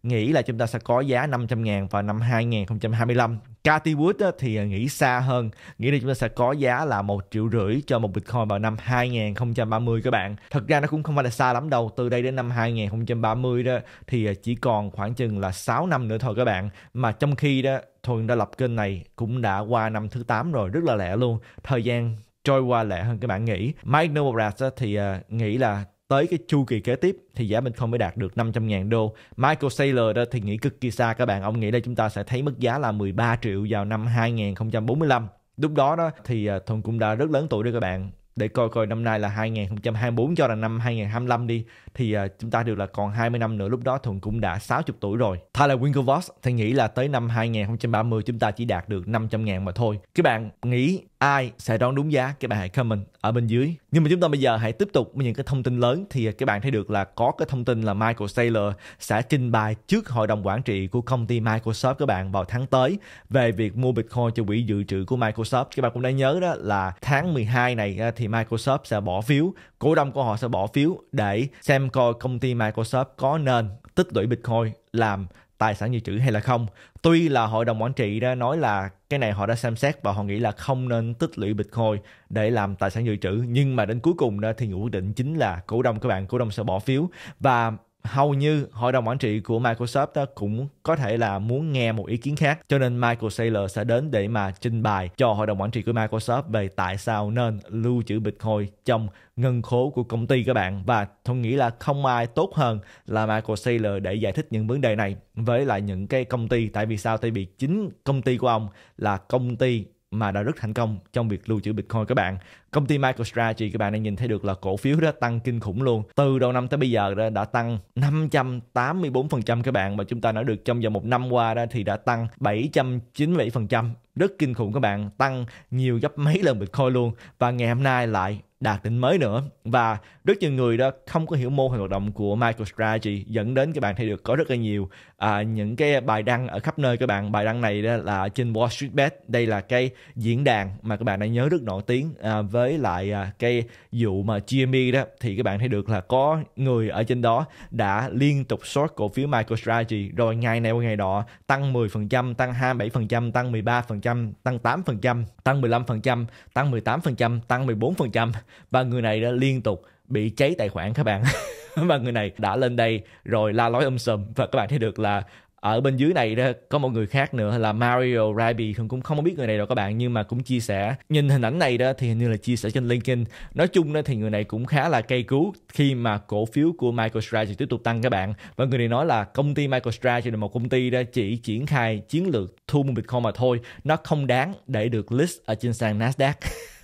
nghĩ là chúng ta sẽ có giá 500 ngàn vào năm 2025. Cathy Wood thì à, nghĩ xa hơn, nghĩ là chúng ta sẽ có giá là một triệu rưỡi cho một Bitcoin vào năm 2030 các bạn. Thật ra nó cũng không phải là xa lắm đâu, từ đây đến năm 2030 đó thì à, chỉ còn khoảng chừng là 6 năm nữa thôi các bạn. Mà trong khi đó Thuần đã lập kênh này cũng đã qua năm thứ 8 rồi, rất là lẹ luôn. Thời gian trôi qua lẹ hơn các bạn nghĩ. Mike Novogratz thì à, nghĩ là tới cái chu kỳ kế tiếp thì giá mình không mới đạt được 500.000 đô. Michael Saylor đó thì nghĩ cực kỳ xa các bạn. Ông nghĩ là chúng ta sẽ thấy mức giá là 13 triệu vào năm 2045. Lúc đó đó thì à, Thuận cũng đã rất lớn tuổi rồi các bạn. Để coi coi năm nay là 2024 cho là năm 2025 đi Thì à, chúng ta được là còn 20 năm nữa Lúc đó Thuận cũng đã 60 tuổi rồi Tyler Winklevoss thì nghĩ là tới năm 2030 Chúng ta chỉ đạt được 500 ngàn mà thôi Các bạn nghĩ ai sẽ đoán đúng giá các bạn hãy comment ở bên dưới nhưng mà chúng ta bây giờ hãy tiếp tục với những cái thông tin lớn thì à, các bạn thấy được là có cái thông tin là Michael Saylor sẽ trình bày trước hội đồng quản trị của công ty Microsoft các bạn vào tháng tới về việc mua Bitcoin cho quỹ dự trữ của Microsoft các bạn cũng đã nhớ đó là tháng 12 này à, thì Microsoft sẽ bỏ phiếu cổ đông của họ sẽ bỏ phiếu để xem coi công ty Microsoft có nên tích lũy Bitcoin làm tài sản dự trữ hay là không. Tuy là hội đồng quản trị đã nói là cái này họ đã xem xét và họ nghĩ là không nên tích lũy Bitcoin để làm tài sản dự trữ nhưng mà đến cuối cùng thì người quyết định chính là cổ đông các bạn, cổ đông sẽ bỏ phiếu và hầu như hội đồng quản trị của Microsoft cũng có thể là muốn nghe một ý kiến khác cho nên Michael Saylor sẽ đến để mà trình bày cho hội đồng quản trị của Microsoft về tại sao nên lưu trữ Bitcoin trong ngân khố của công ty các bạn và tôi nghĩ là không ai tốt hơn là Michael Saylor để giải thích những vấn đề này với lại những cái công ty tại vì sao tại vì chính công ty của ông là công ty mà đã rất thành công trong việc lưu trữ Bitcoin các bạn công ty MicroStrategy các bạn đã nhìn thấy được là cổ phiếu đó tăng kinh khủng luôn từ đầu năm tới bây giờ đó đã tăng 584% các bạn mà chúng ta nói được trong vòng một năm qua đó thì đã tăng 797% rất kinh khủng các bạn tăng nhiều gấp mấy lần Bitcoin luôn và ngày hôm nay lại đạt đỉnh mới nữa và rất nhiều người đó không có hiểu mô hình hoạt động của MicroStrategy dẫn đến các bạn thấy được có rất là nhiều à, những cái bài đăng ở khắp nơi các bạn bài đăng này đó là trên Wall Street Bet đây là cái diễn đàn mà các bạn đã nhớ rất nổi tiếng à, với tới lại à, cái vụ mà GME đó thì các bạn thấy được là có người ở trên đó đã liên tục short cổ phiếu MicroStrategy rồi ngày này qua ngày đó tăng 10%, tăng 27%, tăng 13%, tăng 8%, tăng 15%, tăng 18%, tăng 14% và người này đã liên tục bị cháy tài khoản các bạn và người này đã lên đây rồi la lối âm um sầm và các bạn thấy được là ở bên dưới này đó có một người khác nữa là Mario Rabi không cũng không biết người này đâu các bạn nhưng mà cũng chia sẻ nhìn hình ảnh này đó thì hình như là chia sẻ trên LinkedIn nói chung đó thì người này cũng khá là cây cứu khi mà cổ phiếu của MicroStrategy tiếp tục tăng các bạn và người này nói là công ty MicroStrategy là một công ty đó chỉ triển khai chiến lược thu mua Bitcoin mà thôi nó không đáng để được list ở trên sàn Nasdaq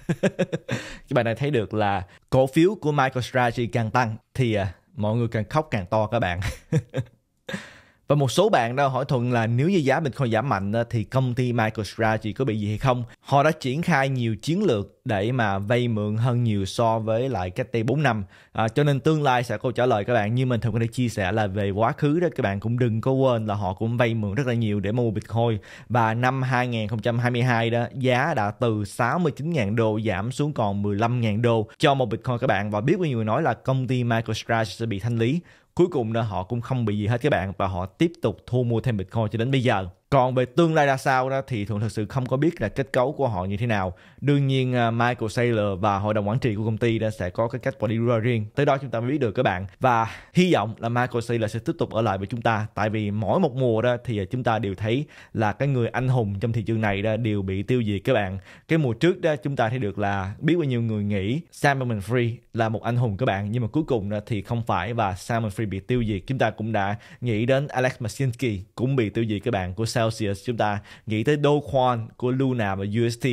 các bạn này thấy được là cổ phiếu của MicroStrategy càng tăng thì à, mọi người càng khóc càng to các bạn Và một số bạn đã hỏi Thuận là nếu như giá Bitcoin giảm mạnh ờ, thì công ty MicroStrategy có bị gì hay không? Họ đã triển khai nhiều chiến lược để mà vay mượn hơn nhiều so với lại cách đây 4 năm. À, cho nên tương lai sẽ câu trả lời các bạn như mình thường có thể chia sẻ là về quá khứ đó các bạn cũng đừng có quên là họ cũng vay mượn rất là nhiều để mua Bitcoin và năm 2022 đó giá đã từ 69.000 đô giảm xuống còn 15.000 đô cho một Bitcoin các bạn và biết bao nhiêu người nói là công ty MicroStrategy sẽ bị thanh lý cuối cùng là họ cũng không bị gì hết các bạn và họ tiếp tục thu mua thêm bitcoin cho đến bây giờ còn về tương lai ra sao đó thì thường thực sự không có biết là kết cấu của họ như thế nào. Đương nhiên à, Michael Saylor và hội đồng quản trị của công ty đã sẽ có cái cách quản lý riêng. Tới đó chúng ta mới biết được các bạn. Và hy vọng là Michael Saylor sẽ tiếp tục ở lại với chúng ta tại vì mỗi một mùa đó thì chúng ta đều thấy là cái người anh hùng trong thị trường này đó đều bị tiêu diệt các bạn. Cái mùa trước đó chúng ta thấy được là biết bao nhiêu người nghĩ Sam Free là một anh hùng các bạn nhưng mà cuối cùng đó thì không phải và Sam Free bị tiêu diệt. Chúng ta cũng đã nghĩ đến Alex Masinski cũng bị tiêu diệt các bạn của Sam Celsius chúng ta nghĩ tới Dogecoin của Luna và UST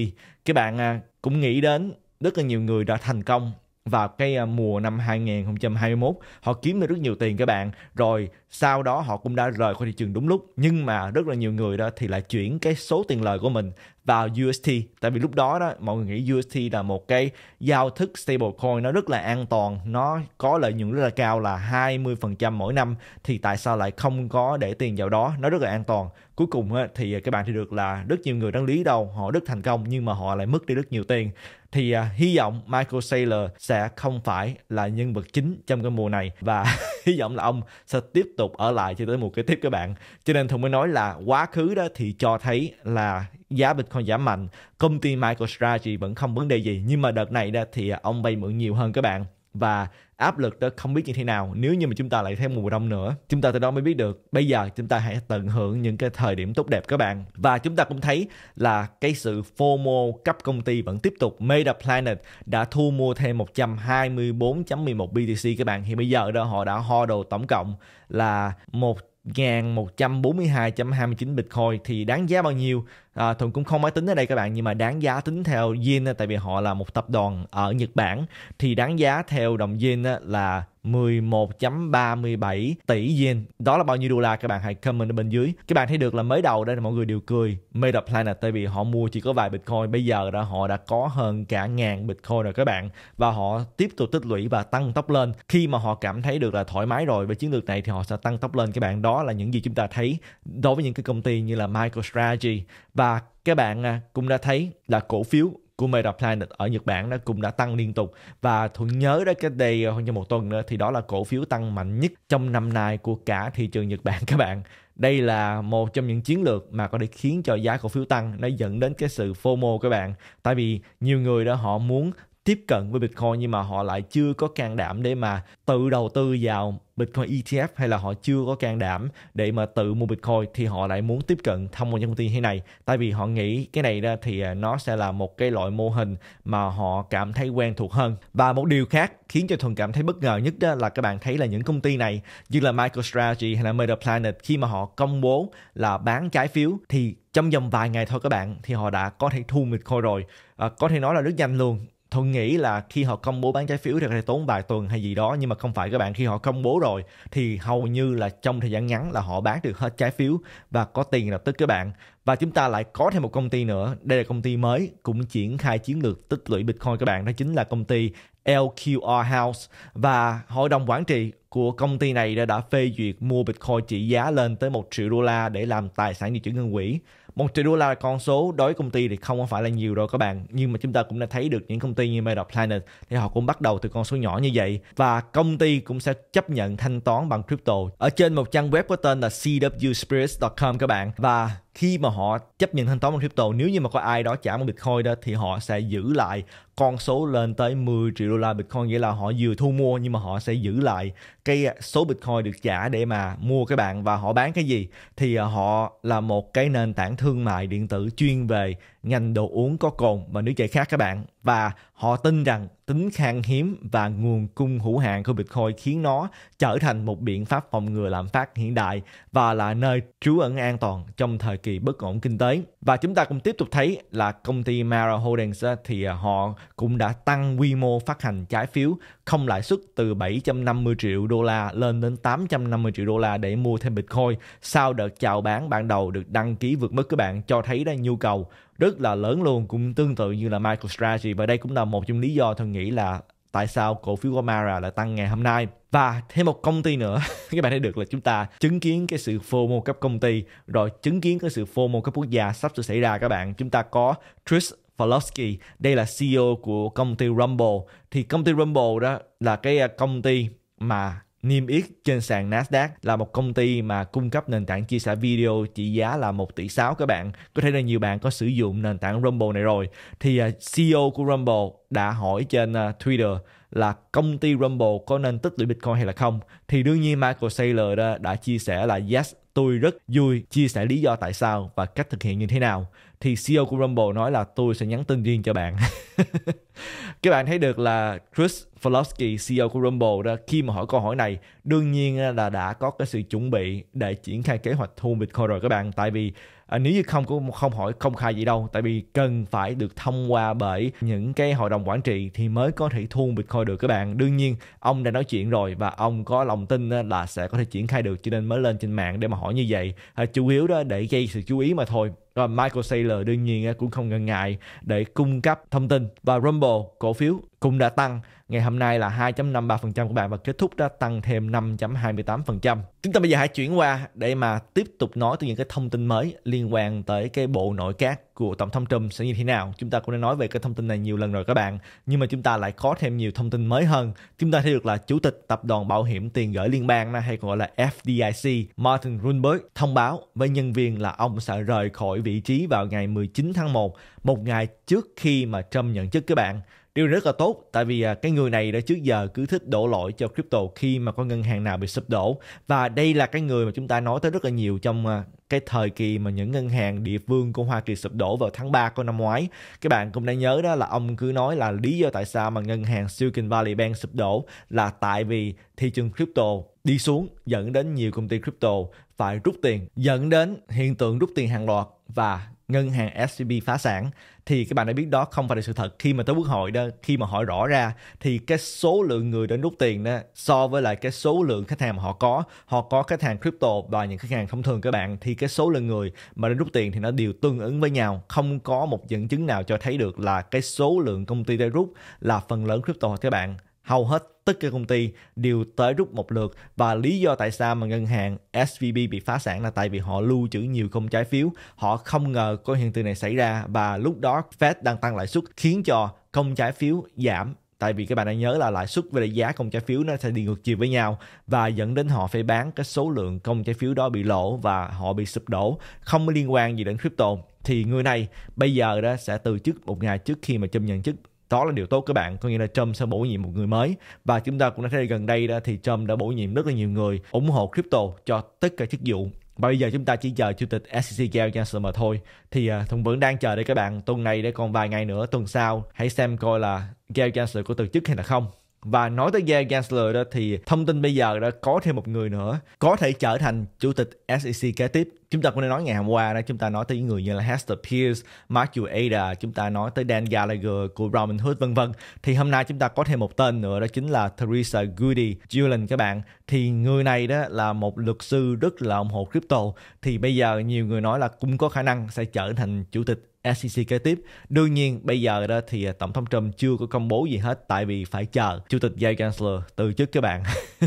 các bạn à, cũng nghĩ đến rất là nhiều người đã thành công vào cái à, mùa năm 2021 họ kiếm được rất nhiều tiền các bạn rồi sau đó họ cũng đã rời khỏi thị trường đúng lúc nhưng mà rất là nhiều người đó thì lại chuyển cái số tiền lời của mình vào UST tại vì lúc đó đó mọi người nghĩ UST là một cái giao thức stablecoin nó rất là an toàn nó có lợi nhuận rất là cao là 20% mỗi năm thì tại sao lại không có để tiền vào đó nó rất là an toàn cuối cùng thì các bạn thì được là rất nhiều người đăng lý đầu họ rất thành công nhưng mà họ lại mất đi rất nhiều tiền thì uh, hy vọng Michael Saylor sẽ không phải là nhân vật chính trong cái mùa này và hy vọng là ông sẽ tiếp tục ở lại cho tới một cái tiếp các bạn cho nên Thùng mới nói là quá khứ đó thì cho thấy là giá Bitcoin giảm mạnh công ty MicroStrategy vẫn không vấn đề gì nhưng mà đợt này đó thì ông vay mượn nhiều hơn các bạn và áp lực đó không biết như thế nào nếu như mà chúng ta lại thêm mùa đông nữa chúng ta từ đó mới biết được bây giờ chúng ta hãy tận hưởng những cái thời điểm tốt đẹp các bạn và chúng ta cũng thấy là cái sự FOMO cấp công ty vẫn tiếp tục Meta Planet đã thu mua thêm 124.11 BTC các bạn thì bây giờ đó họ đã đồ tổng cộng là 1.142.29 Bitcoin thì đáng giá bao nhiêu à, thuận cũng không máy tính ở đây các bạn nhưng mà đáng giá tính theo yen tại vì họ là một tập đoàn ở nhật bản thì đáng giá theo đồng yen là 11.37 tỷ yen. Đó là bao nhiêu đô la các bạn hãy comment ở bên dưới. Các bạn thấy được là mới đầu đây là mọi người đều cười made up Planet tại vì họ mua chỉ có vài Bitcoin. Bây giờ đã họ đã có hơn cả ngàn Bitcoin rồi các bạn. Và họ tiếp tục tích lũy và tăng tốc lên. Khi mà họ cảm thấy được là thoải mái rồi với chiến lược này thì họ sẽ tăng tốc lên các bạn. Đó là những gì chúng ta thấy đối với những cái công ty như là MicroStrategy và các bạn à, cũng đã thấy là cổ phiếu của Metaplanet ở Nhật Bản nó cũng đã tăng liên tục và Thuận nhớ đó cái đây à, hơn như một tuần nữa thì đó là cổ phiếu tăng mạnh nhất trong năm nay của cả thị trường Nhật Bản các bạn đây là một trong những chiến lược mà có thể khiến cho giá cổ phiếu tăng nó dẫn đến cái sự FOMO các bạn tại vì nhiều người đó họ muốn tiếp cận với Bitcoin nhưng mà họ lại chưa có can đảm để mà tự đầu tư vào Bitcoin ETF hay là họ chưa có can đảm để mà tự mua Bitcoin thì họ lại muốn tiếp cận thông qua những công ty thế này tại vì họ nghĩ cái này ra thì à, nó sẽ là một cái loại mô hình mà họ cảm thấy quen thuộc hơn và một điều khác khiến cho Thuần cảm thấy bất ngờ nhất đó là các bạn thấy là những công ty này như là MicroStrategy hay là MetaPlanet khi mà họ công bố là bán trái phiếu thì trong vòng vài ngày thôi các bạn thì họ đã có thể thu Bitcoin rồi à, có thể nói là rất nhanh luôn thuận nghĩ là khi họ công bố bán trái phiếu thì có thể tốn vài tuần hay gì đó nhưng mà không phải các bạn khi họ công bố rồi thì hầu như là trong thời gian ngắn là họ bán được hết trái phiếu và có tiền lập tức các bạn và chúng ta lại có thêm một công ty nữa đây là công ty mới cũng triển khai chiến lược tích lũy bitcoin các bạn đó chính là công ty LQR House và hội đồng quản trị của công ty này đã, đã phê duyệt mua Bitcoin trị giá lên tới 1 triệu đô la để làm tài sản dự trữ ngân quỹ một triệu đô la là con số đối với công ty thì không phải là nhiều đâu các bạn nhưng mà chúng ta cũng đã thấy được những công ty như Made Planet thì họ cũng bắt đầu từ con số nhỏ như vậy và công ty cũng sẽ chấp nhận thanh toán bằng crypto ở trên một trang web có tên là cwspirits.com các bạn và khi mà họ chấp nhận thanh toán bằng crypto nếu như mà có ai đó trả một bitcoin đó thì họ sẽ giữ lại con số lên tới 10 triệu đô la bitcoin nghĩa là họ vừa thu mua nhưng mà họ sẽ giữ lại cái số bitcoin được trả để mà mua cái bạn và họ bán cái gì thì à, họ là một cái nền tảng thương mại điện tử chuyên về ngành đồ uống có cồn và nước giải khác các bạn và họ tin rằng tính khan hiếm và nguồn cung hữu hạn của Bitcoin khiến nó trở thành một biện pháp phòng ngừa lạm phát hiện đại và là nơi trú ẩn an toàn trong thời kỳ bất ổn kinh tế. Và chúng ta cũng tiếp tục thấy là công ty Mara Holdings thì à, họ cũng đã tăng quy mô phát hành trái phiếu không lãi suất từ 750 triệu đô la lên đến 850 triệu đô la để mua thêm Bitcoin sau đợt chào bán ban đầu được đăng ký vượt mức các bạn cho thấy ra nhu cầu rất là lớn luôn cũng tương tự như là MicroStrategy và đây cũng là một trong lý do tôi nghĩ là tại sao cổ phiếu của Mara lại tăng ngày hôm nay và thêm một công ty nữa các bạn thấy được là chúng ta chứng kiến cái sự phô mô cấp công ty rồi chứng kiến cái sự phô mô cấp quốc gia sắp sẽ xảy ra các bạn chúng ta có Trish Volosky đây là CEO của công ty Rumble thì công ty Rumble đó là cái à, công ty mà Niêm yết trên sàn Nasdaq là một công ty mà cung cấp nền tảng chia sẻ video trị giá là 1 tỷ 6 các bạn. Có thể là nhiều bạn có sử dụng nền tảng Rumble này rồi. Thì à, CEO của Rumble đã hỏi trên à, Twitter là công ty Rumble có nên tích lũy Bitcoin hay là không. Thì đương nhiên Michael Saylor đã, đã chia sẻ là yes, tôi rất vui chia sẻ lý do tại sao và cách thực hiện như thế nào. Thì CEO của Rumble nói là tôi sẽ nhắn tin riêng cho bạn. các bạn thấy được là Chris Volosky CEO của Rumble đó khi mà hỏi câu hỏi này đương nhiên là đã có cái sự chuẩn bị để triển khai kế hoạch thu Bitcoin rồi các bạn tại vì à, nếu như không cũng không hỏi công khai gì đâu tại vì cần phải được thông qua bởi những cái hội đồng quản trị thì mới có thể thu Bitcoin được các bạn đương nhiên ông đã nói chuyện rồi và ông có lòng tin là sẽ có thể triển khai được cho nên mới lên trên mạng để mà hỏi như vậy à, chủ yếu đó để gây sự chú ý mà thôi rồi Michael Saylor đương nhiên cũng không ngần ngại để cung cấp thông tin và Rumble cổ phiếu cũng đã tăng ngày hôm nay là 2.53% của bạn và kết thúc đã tăng thêm 5.28%. Chúng ta bây giờ hãy chuyển qua để mà tiếp tục nói từ những cái thông tin mới liên quan tới cái bộ nội các của Tổng thống Trump sẽ như thế nào. Chúng ta cũng đã nói về cái thông tin này nhiều lần rồi các bạn, nhưng mà chúng ta lại có thêm nhiều thông tin mới hơn. Chúng ta thấy được là Chủ tịch Tập đoàn Bảo hiểm Tiền gửi Liên bang hay còn gọi là FDIC Martin Grunberg thông báo với nhân viên là ông sẽ rời khỏi vị trí vào ngày 19 tháng 1, một ngày trước khi mà Trump nhận chức các bạn điều rất là tốt tại vì à, cái người này đã trước giờ cứ thích đổ lỗi cho crypto khi mà có ngân hàng nào bị sụp đổ và đây là cái người mà chúng ta nói tới rất là nhiều trong à, cái thời kỳ mà những ngân hàng địa phương của Hoa Kỳ sụp đổ vào tháng 3 của năm ngoái. Các bạn cũng đã nhớ đó là ông cứ nói là lý do tại sao mà ngân hàng Silicon Valley Bank sụp đổ là tại vì thị trường crypto đi xuống dẫn đến nhiều công ty crypto phải rút tiền, dẫn đến hiện tượng rút tiền hàng loạt và ngân hàng SCB phá sản thì các bạn đã biết đó không phải là sự thật khi mà tới quốc hội đó khi mà hỏi rõ ra thì cái số lượng người đến rút tiền đó so với lại cái số lượng khách hàng mà họ có họ có khách hàng crypto và những khách hàng thông thường các bạn thì cái số lượng người mà đến rút tiền thì nó đều tương ứng với nhau không có một dẫn chứng nào cho thấy được là cái số lượng công ty đã rút là phần lớn crypto các bạn hầu hết tất cả công ty đều tới rút một lượt và lý do tại sao mà ngân hàng SVB bị phá sản là tại vì họ lưu trữ nhiều công trái phiếu họ không ngờ có hiện tượng này xảy ra và lúc đó Fed đang tăng lãi suất khiến cho công trái phiếu giảm tại vì các bạn đã nhớ là lãi suất với giá công trái phiếu nó sẽ đi ngược chiều với nhau và dẫn đến họ phải bán cái số lượng công trái phiếu đó bị lỗ và họ bị sụp đổ không liên quan gì đến crypto thì người này bây giờ đó sẽ từ chức một ngày trước khi mà Trump nhận chức đó là điều tốt các bạn có nghĩa là Trump sẽ bổ nhiệm một người mới và chúng ta cũng đã thấy gần đây đó thì Trump đã bổ nhiệm rất là nhiều người ủng hộ crypto cho tất cả chức vụ và bây giờ chúng ta chỉ chờ chủ tịch SEC Gary Gensler mà thôi thì uh, Thuận vẫn đang chờ đây các bạn tuần này để còn vài ngày nữa tuần sau hãy xem coi là Gary Gensler có từ chức hay là không và nói tới Gary Gensler đó thì thông tin bây giờ đã có thêm một người nữa có thể trở thành chủ tịch SEC kế tiếp chúng ta cũng nói ngày hôm qua đó chúng ta nói tới những người như là Hester Pierce, Mark Ueda, chúng ta nói tới Dan Gallagher của Robin Hood vân vân. Thì hôm nay chúng ta có thêm một tên nữa đó chính là Theresa Goody Julian các bạn. Thì người này đó là một luật sư rất là ủng hộ crypto. Thì bây giờ nhiều người nói là cũng có khả năng sẽ trở thành chủ tịch SEC kế tiếp. Đương nhiên bây giờ đó thì à, tổng thống Trump chưa có công bố gì hết tại vì phải chờ chủ tịch Jay Chancellor từ chức các bạn.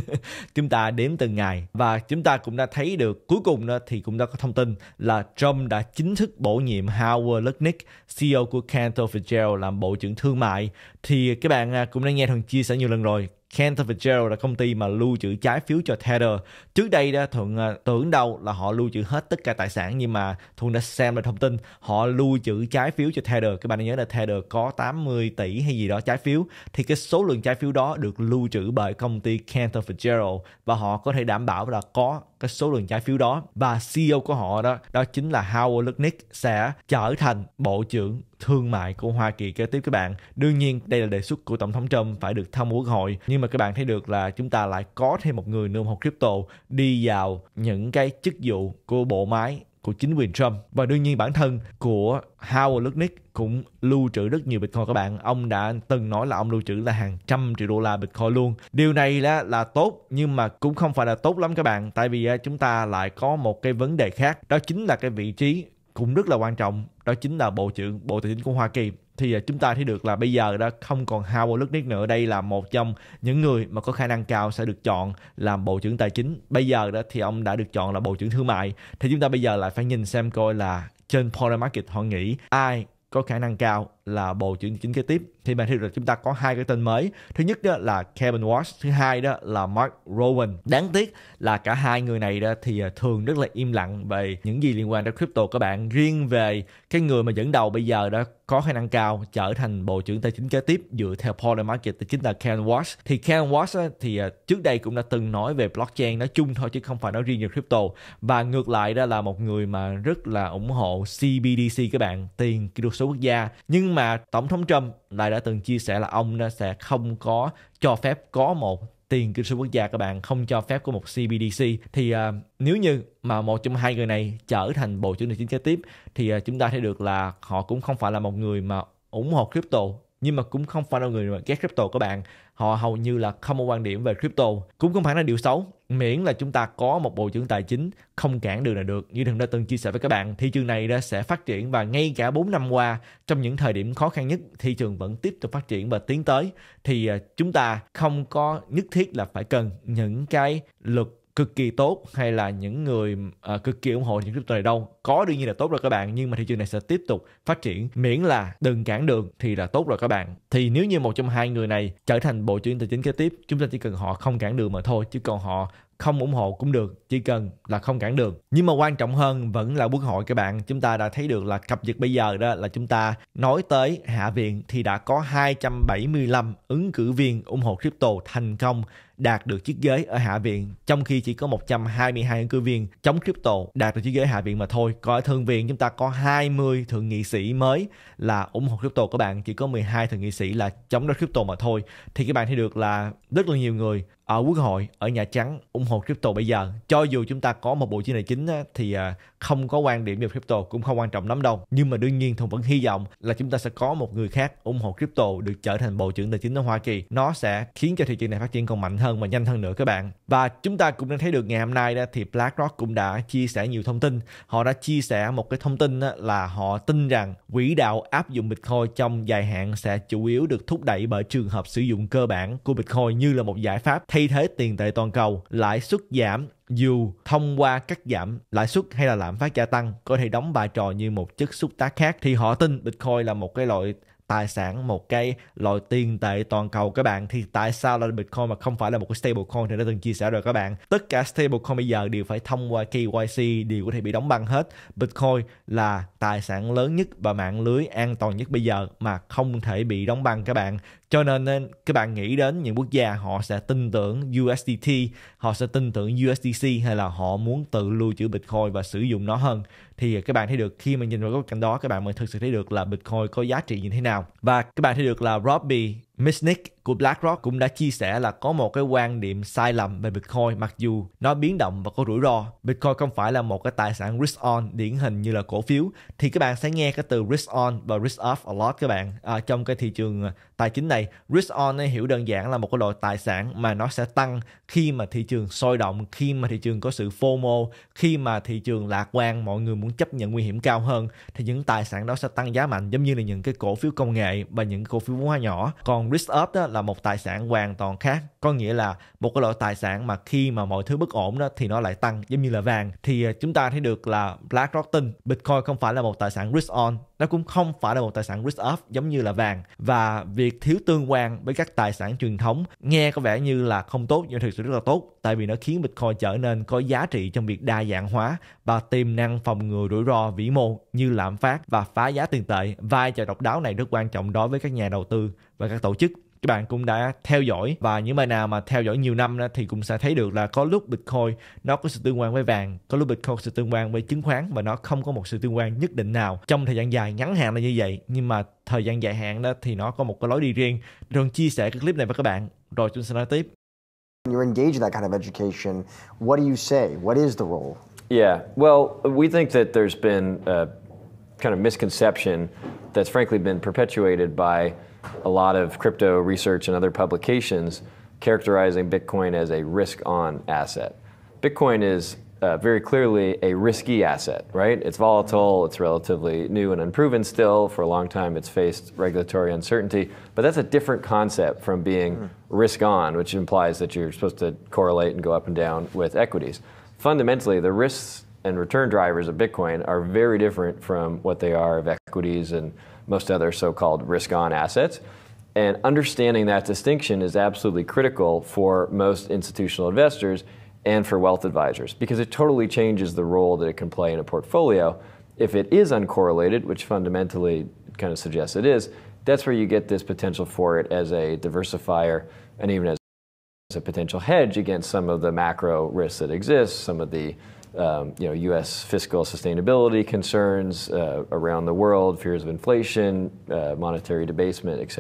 chúng ta đếm từng ngày và chúng ta cũng đã thấy được cuối cùng đó thì cũng đã có thông tin là Trump đã chính thức bổ nhiệm Howard Lutnick, CEO của Cantor Fitzgerald làm bộ trưởng thương mại. Thì các bạn à, cũng đã nghe thằng chia sẻ nhiều lần rồi Cantor Fitzgerald là công ty mà lưu trữ trái phiếu cho Tether. Trước đây đó Thuận à, tưởng đâu là họ lưu trữ hết tất cả tài sản nhưng mà Thuận đã xem được thông tin họ lưu trữ trái phiếu cho Tether. Các bạn nhớ là Tether có 80 tỷ hay gì đó trái phiếu thì cái số lượng trái phiếu đó được lưu trữ bởi công ty Cantor Fitzgerald và họ có thể đảm bảo là có cái số lượng trái phiếu đó và CEO của họ đó đó chính là Howard Lutnick sẽ trở thành bộ trưởng thương mại của Hoa Kỳ kế tiếp các bạn. Đương nhiên đây là đề xuất của Tổng thống Trump phải được tham quốc hội nhưng mà các bạn thấy được là chúng ta lại có thêm một người nương học crypto đi vào những cái chức vụ của bộ máy của chính quyền Trump và đương nhiên bản thân của Howard Lutnick cũng lưu trữ rất nhiều Bitcoin các bạn. Ông đã từng nói là ông lưu trữ là hàng trăm triệu đô la Bitcoin luôn. Điều này là, là tốt nhưng mà cũng không phải là tốt lắm các bạn tại vì à, chúng ta lại có một cái vấn đề khác đó chính là cái vị trí cũng rất là quan trọng đó chính là bộ trưởng bộ tài chính của Hoa Kỳ thì à, chúng ta thấy được là bây giờ đã không còn Howard Lutnick nữa đây là một trong những người mà có khả năng cao sẽ được chọn làm bộ trưởng tài chính bây giờ đó thì ông đã được chọn là bộ trưởng thương mại thì chúng ta bây giờ lại phải nhìn xem coi là trên Polymarket họ nghĩ ai có khả năng cao là bầu chữa chính kế tiếp thì bạn thấy được chúng ta có hai cái tên mới thứ nhất đó là Kevin Walsh thứ hai đó là Mark Rowan đáng tiếc là cả hai người này đó thì à, thường rất là im lặng về những gì liên quan đến crypto các bạn riêng về cái người mà dẫn đầu bây giờ đó có khả năng cao trở thành bộ trưởng tài chính kế tiếp dựa theo Porter Market thì chính là Ken Walsh. Thì Ken Walsh thì à, trước đây cũng đã từng nói về blockchain nói chung thôi chứ không phải nói riêng về crypto và ngược lại đó là một người mà rất là ủng hộ CBDC các bạn tiền kỹ thuật số quốc gia nhưng nhưng mà tổng thống Trump lại đã từng chia sẻ là ông sẽ không có cho phép có một tiền kinh sư quốc gia các bạn không cho phép của một CBDC thì uh, nếu như mà một trong hai người này trở thành bộ trưởng tài chính kế tiếp thì uh, chúng ta thấy được là họ cũng không phải là một người mà ủng hộ crypto nhưng mà cũng không phải là người mà ghét crypto các bạn họ hầu như là không có quan điểm về crypto cũng không phải là điều xấu miễn là chúng ta có một bộ trưởng tài chính không cản đường là được như thường đã từng chia sẻ với các bạn thị trường này đã sẽ phát triển và ngay cả 4 năm qua trong những thời điểm khó khăn nhất thị trường vẫn tiếp tục phát triển và tiến tới thì à, chúng ta không có nhất thiết là phải cần những cái luật cực kỳ tốt hay là những người uh, cực kỳ ủng hộ những crypto này đâu có đương nhiên là tốt rồi các bạn nhưng mà thị trường này sẽ tiếp tục phát triển miễn là đừng cản đường thì là tốt rồi các bạn thì nếu như một trong hai người này trở thành bộ trưởng tài chính kế tiếp chúng ta chỉ cần họ không cản đường mà thôi chứ còn họ không ủng hộ cũng được chỉ cần là không cản đường nhưng mà quan trọng hơn vẫn là quốc hội các bạn chúng ta đã thấy được là cập nhật bây giờ đó là chúng ta nói tới hạ viện thì đã có 275 ứng cử viên ủng hộ crypto thành công đạt được chiếc ghế ở Hạ viện trong khi chỉ có 122 ứng cử viên chống crypto đạt được chiếc ghế Hạ viện mà thôi. Còn ở Thượng viện chúng ta có 20 thượng nghị sĩ mới là ủng hộ crypto các bạn, chỉ có 12 thượng nghị sĩ là chống đối crypto mà thôi. Thì các bạn thấy được là rất là nhiều người ở ờ, quốc hội ở nhà trắng ủng hộ crypto bây giờ cho dù chúng ta có một bộ chỉ tài chính thì ờ, không có quan điểm về crypto cũng không quan trọng lắm đâu nhưng mà đương nhiên thùng vẫn hy vọng là chúng ta sẽ có một người khác ủng hộ crypto được trở thành bộ trưởng tài chính ở Hoa Kỳ nó sẽ khiến cho thị trường này phát triển còn mạnh hơn và nhanh hơn nữa các bạn và chúng ta cũng đang thấy được ngày hôm nay đó thì BlackRock cũng đã chia sẻ nhiều thông tin họ đã chia sẻ một cái thông tin là họ tin rằng quỹ đạo áp dụng Bitcoin trong dài hạn sẽ chủ yếu được thúc đẩy bởi trường hợp sử dụng cơ bản của Bitcoin như là một giải pháp thay khi thế tiền tệ toàn cầu, lãi suất giảm dù thông qua cắt giảm lãi suất hay là lạm phát gia tăng có thể đóng vai trò như một chất xúc tác khác thì họ tin Bitcoin là một cái loại tài sản một cái loại tiền tệ toàn cầu các bạn thì tại sao là Bitcoin mà không phải là một cái stablecoin thì đã từng chia sẻ rồi các bạn tất cả stablecoin bây giờ đều phải thông qua KYC đều có thể bị đóng băng hết Bitcoin là tài sản lớn nhất và mạng lưới an toàn nhất bây giờ mà không thể bị đóng băng các bạn cho nên, nên các bạn nghĩ đến những quốc gia họ sẽ tin tưởng USDT họ sẽ tin tưởng USDC hay là họ muốn tự lưu trữ Bitcoin và sử dụng nó hơn thì các bạn thấy được khi mà nhìn vào góc cạnh đó các bạn mới thực sự thấy được là Bitcoin có giá trị như thế nào và các bạn thấy được là Robbie Miss Nick của BlackRock cũng đã chia sẻ là có một cái quan niệm sai lầm về Bitcoin mặc dù nó biến động và có rủi ro. Bitcoin không phải là một cái tài sản risk on điển hình như là cổ phiếu thì các bạn sẽ nghe cái từ risk on và risk off a lot các bạn à, trong cái thị trường à, tài chính này. Risk on ấy hiểu đơn giản là một cái loại tài sản mà nó sẽ tăng khi mà thị trường sôi động, khi mà thị trường có sự FOMO, khi mà thị trường lạc quan, mọi người muốn chấp nhận nguy hiểm cao hơn thì những tài sản đó sẽ tăng giá mạnh giống như là những cái cổ phiếu công nghệ và những cổ phiếu vốn hóa nhỏ. Còn risk up đó là một tài sản hoàn toàn khác có nghĩa là một cái loại tài sản mà khi mà mọi thứ bất ổn đó thì nó lại tăng giống như là vàng thì ờ, chúng ta thấy được là BlackRock tin Bitcoin không phải là một tài sản risk on nó cũng không phải là một tài sản risk off giống như là vàng và việc thiếu tương quan với các tài sản truyền thống nghe có vẻ như là không tốt nhưng thực sự rất là tốt tại vì nó khiến Bitcoin trở nên có giá trị trong việc đa dạng hóa và tiềm năng phòng ngừa rủi ro vĩ mô như lạm phát và phá giá tiền tệ vai trò độc đáo này rất quan trọng đối với các nhà đầu tư và các tổ chức các bạn cũng đã theo dõi và những bạn nào mà theo dõi nhiều năm đó, thì cũng sẽ thấy được là có lúc Bitcoin nó có sự tương quan với vàng, có lúc Bitcoin có sự tương quan với chứng khoán và nó không có một sự tương quan nhất định nào trong thời gian dài ngắn hạn là như vậy nhưng mà thời gian dài hạn đó thì nó có một cái lối đi riêng. Rồi chia sẻ cái clip này với các bạn rồi chúng sẽ nói tiếp. You're engaged in that kind of education. What do you say? What is the role? Yeah, well, we think that there's been a kind of misconception that's frankly been perpetuated by a lot of crypto research and other publications characterizing Bitcoin as a risk on asset. Bitcoin is uh, very clearly a risky asset, right? It's volatile, it's relatively new and unproven still. For a long time, it's faced regulatory uncertainty. But that's a different concept from being hmm. risk on, which implies that you're supposed to correlate and go up and down with equities. Fundamentally, the risks and return drivers of Bitcoin are very different from what they are of equities and most other so called risk on assets. And understanding that distinction is absolutely critical for most institutional investors and for wealth advisors because it totally changes the role that it can play in a portfolio. If it is uncorrelated, which fundamentally kind of suggests it is, that's where you get this potential for it as a diversifier and even as a potential hedge against some of the macro risks that exist, some of the um, you know, U.S. fiscal sustainability concerns uh, around the world, fears of inflation, uh, monetary debasement, etc.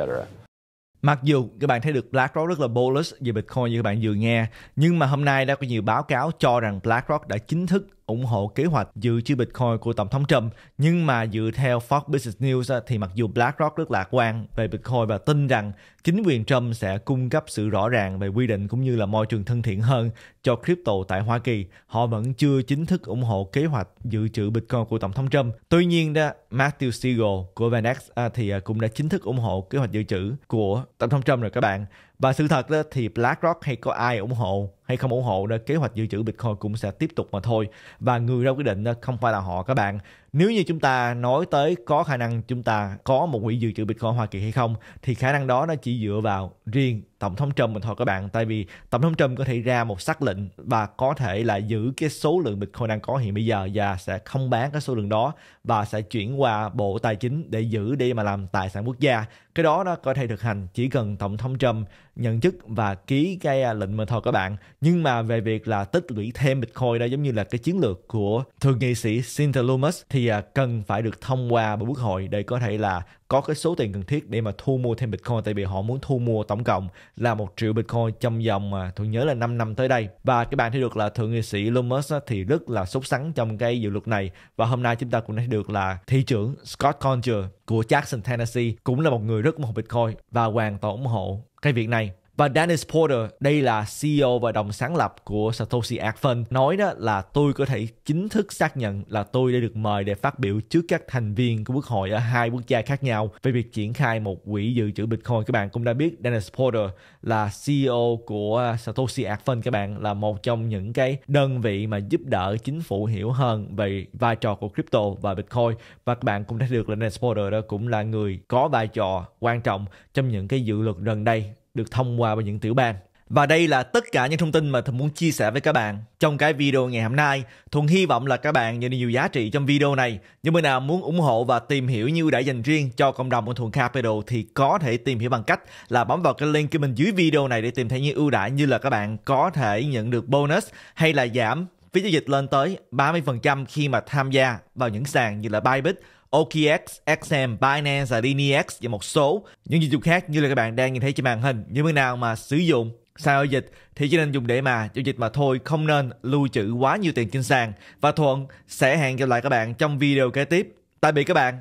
Mặc dù các bạn thấy được BlackRock rất là bullish về Bitcoin như các bạn vừa nghe, nhưng mà hôm nay đã có nhiều báo cáo cho rằng BlackRock đã chính thức ủng hộ kế hoạch dự trữ Bitcoin của Tổng thống Trump. Nhưng mà dựa theo Fox Business News thì mặc dù BlackRock rất lạc quan về Bitcoin và tin rằng chính quyền Trump sẽ cung cấp sự rõ ràng về quy định cũng như là môi trường thân thiện hơn cho crypto tại Hoa Kỳ, họ vẫn chưa chính thức ủng hộ kế hoạch dự trữ Bitcoin của Tổng thống Trump. Tuy nhiên, đó, Matthew Siegel của VanEck à, thì à, cũng đã chính thức ủng hộ kế hoạch dự trữ của Tổng thống Trump rồi các bạn. Và sự thật đó thì BlackRock hay có ai ủng hộ hay không ủng hộ đó, kế hoạch dự trữ Bitcoin cũng sẽ tiếp tục mà thôi. Và người ra quyết định đó không phải là họ các bạn, nếu như chúng ta nói tới có khả năng chúng ta có một quỹ dự trữ Bitcoin Hoa Kỳ hay không thì khả năng đó nó chỉ dựa vào riêng Tổng thống Trump mà thôi các bạn tại vì Tổng thống Trump có thể ra một sắc lệnh và có thể là giữ cái số lượng Bitcoin đang có hiện bây giờ và sẽ không bán cái số lượng đó và sẽ chuyển qua Bộ Tài chính để giữ đi mà làm tài sản quốc gia cái đó nó có thể thực hành chỉ cần tổng thống trump nhận chức và ký cái à, lệnh mà thôi các bạn nhưng mà về việc là tích lũy thêm bitcoin đó giống như là cái chiến lược của thượng nghị sĩ Cynthia Lumos thì à, cần phải được thông qua bởi quốc hội để có thể là có cái số tiền cần thiết để mà thu mua thêm Bitcoin tại vì họ muốn thu mua tổng cộng là một triệu Bitcoin trong vòng mà tôi nhớ là 5 năm tới đây và các bạn thấy được là thượng nghị sĩ Elon thì rất là sốt sắng trong cái dự luật này và hôm nay chúng ta cũng thấy được là thị trưởng Scott Conger của Jackson Tennessee cũng là một người rất ủng hộ Bitcoin và hoàn toàn ủng hộ cái việc này và Dennis Porter, đây là CEO và đồng sáng lập của Satoshi Art nói đó là tôi có thể chính thức xác nhận là tôi đã được mời để phát biểu trước các thành viên của quốc hội ở hai quốc gia khác nhau về việc triển khai một quỹ dự trữ Bitcoin. Các bạn cũng đã biết Dennis Porter là CEO của Satoshi Art các bạn là một trong những cái đơn vị mà giúp đỡ chính phủ hiểu hơn về vai trò của crypto và Bitcoin và các bạn cũng đã được là Dennis Porter đó cũng là người có vai trò quan trọng trong những cái dự luật gần đây được thông qua bởi những tiểu bang. Và đây là tất cả những thông tin mà Thuận muốn chia sẻ với các bạn trong cái video ngày hôm nay. Thuận hy vọng là các bạn nhận được nhiều giá trị trong video này. Những người nào muốn ủng hộ và tìm hiểu như đã dành riêng cho cộng đồng của Thuận Capital thì có thể tìm hiểu bằng cách là bấm vào cái link bên dưới video này để tìm thấy những ưu đãi như là các bạn có thể nhận được bonus hay là giảm phí giao dịch lên tới 30% khi mà tham gia vào những sàn như là Bybit OKX, XM, Binance và Linex và một số những dịch vụ khác như là các bạn đang nhìn thấy trên màn hình. Những bên nào mà sử dụng sàn giao dịch thì chỉ nên dùng để mà giao dịch mà thôi không nên lưu trữ quá nhiều tiền trên sàn và thuận sẽ hẹn gặp lại các bạn trong video kế tiếp tạm biệt các bạn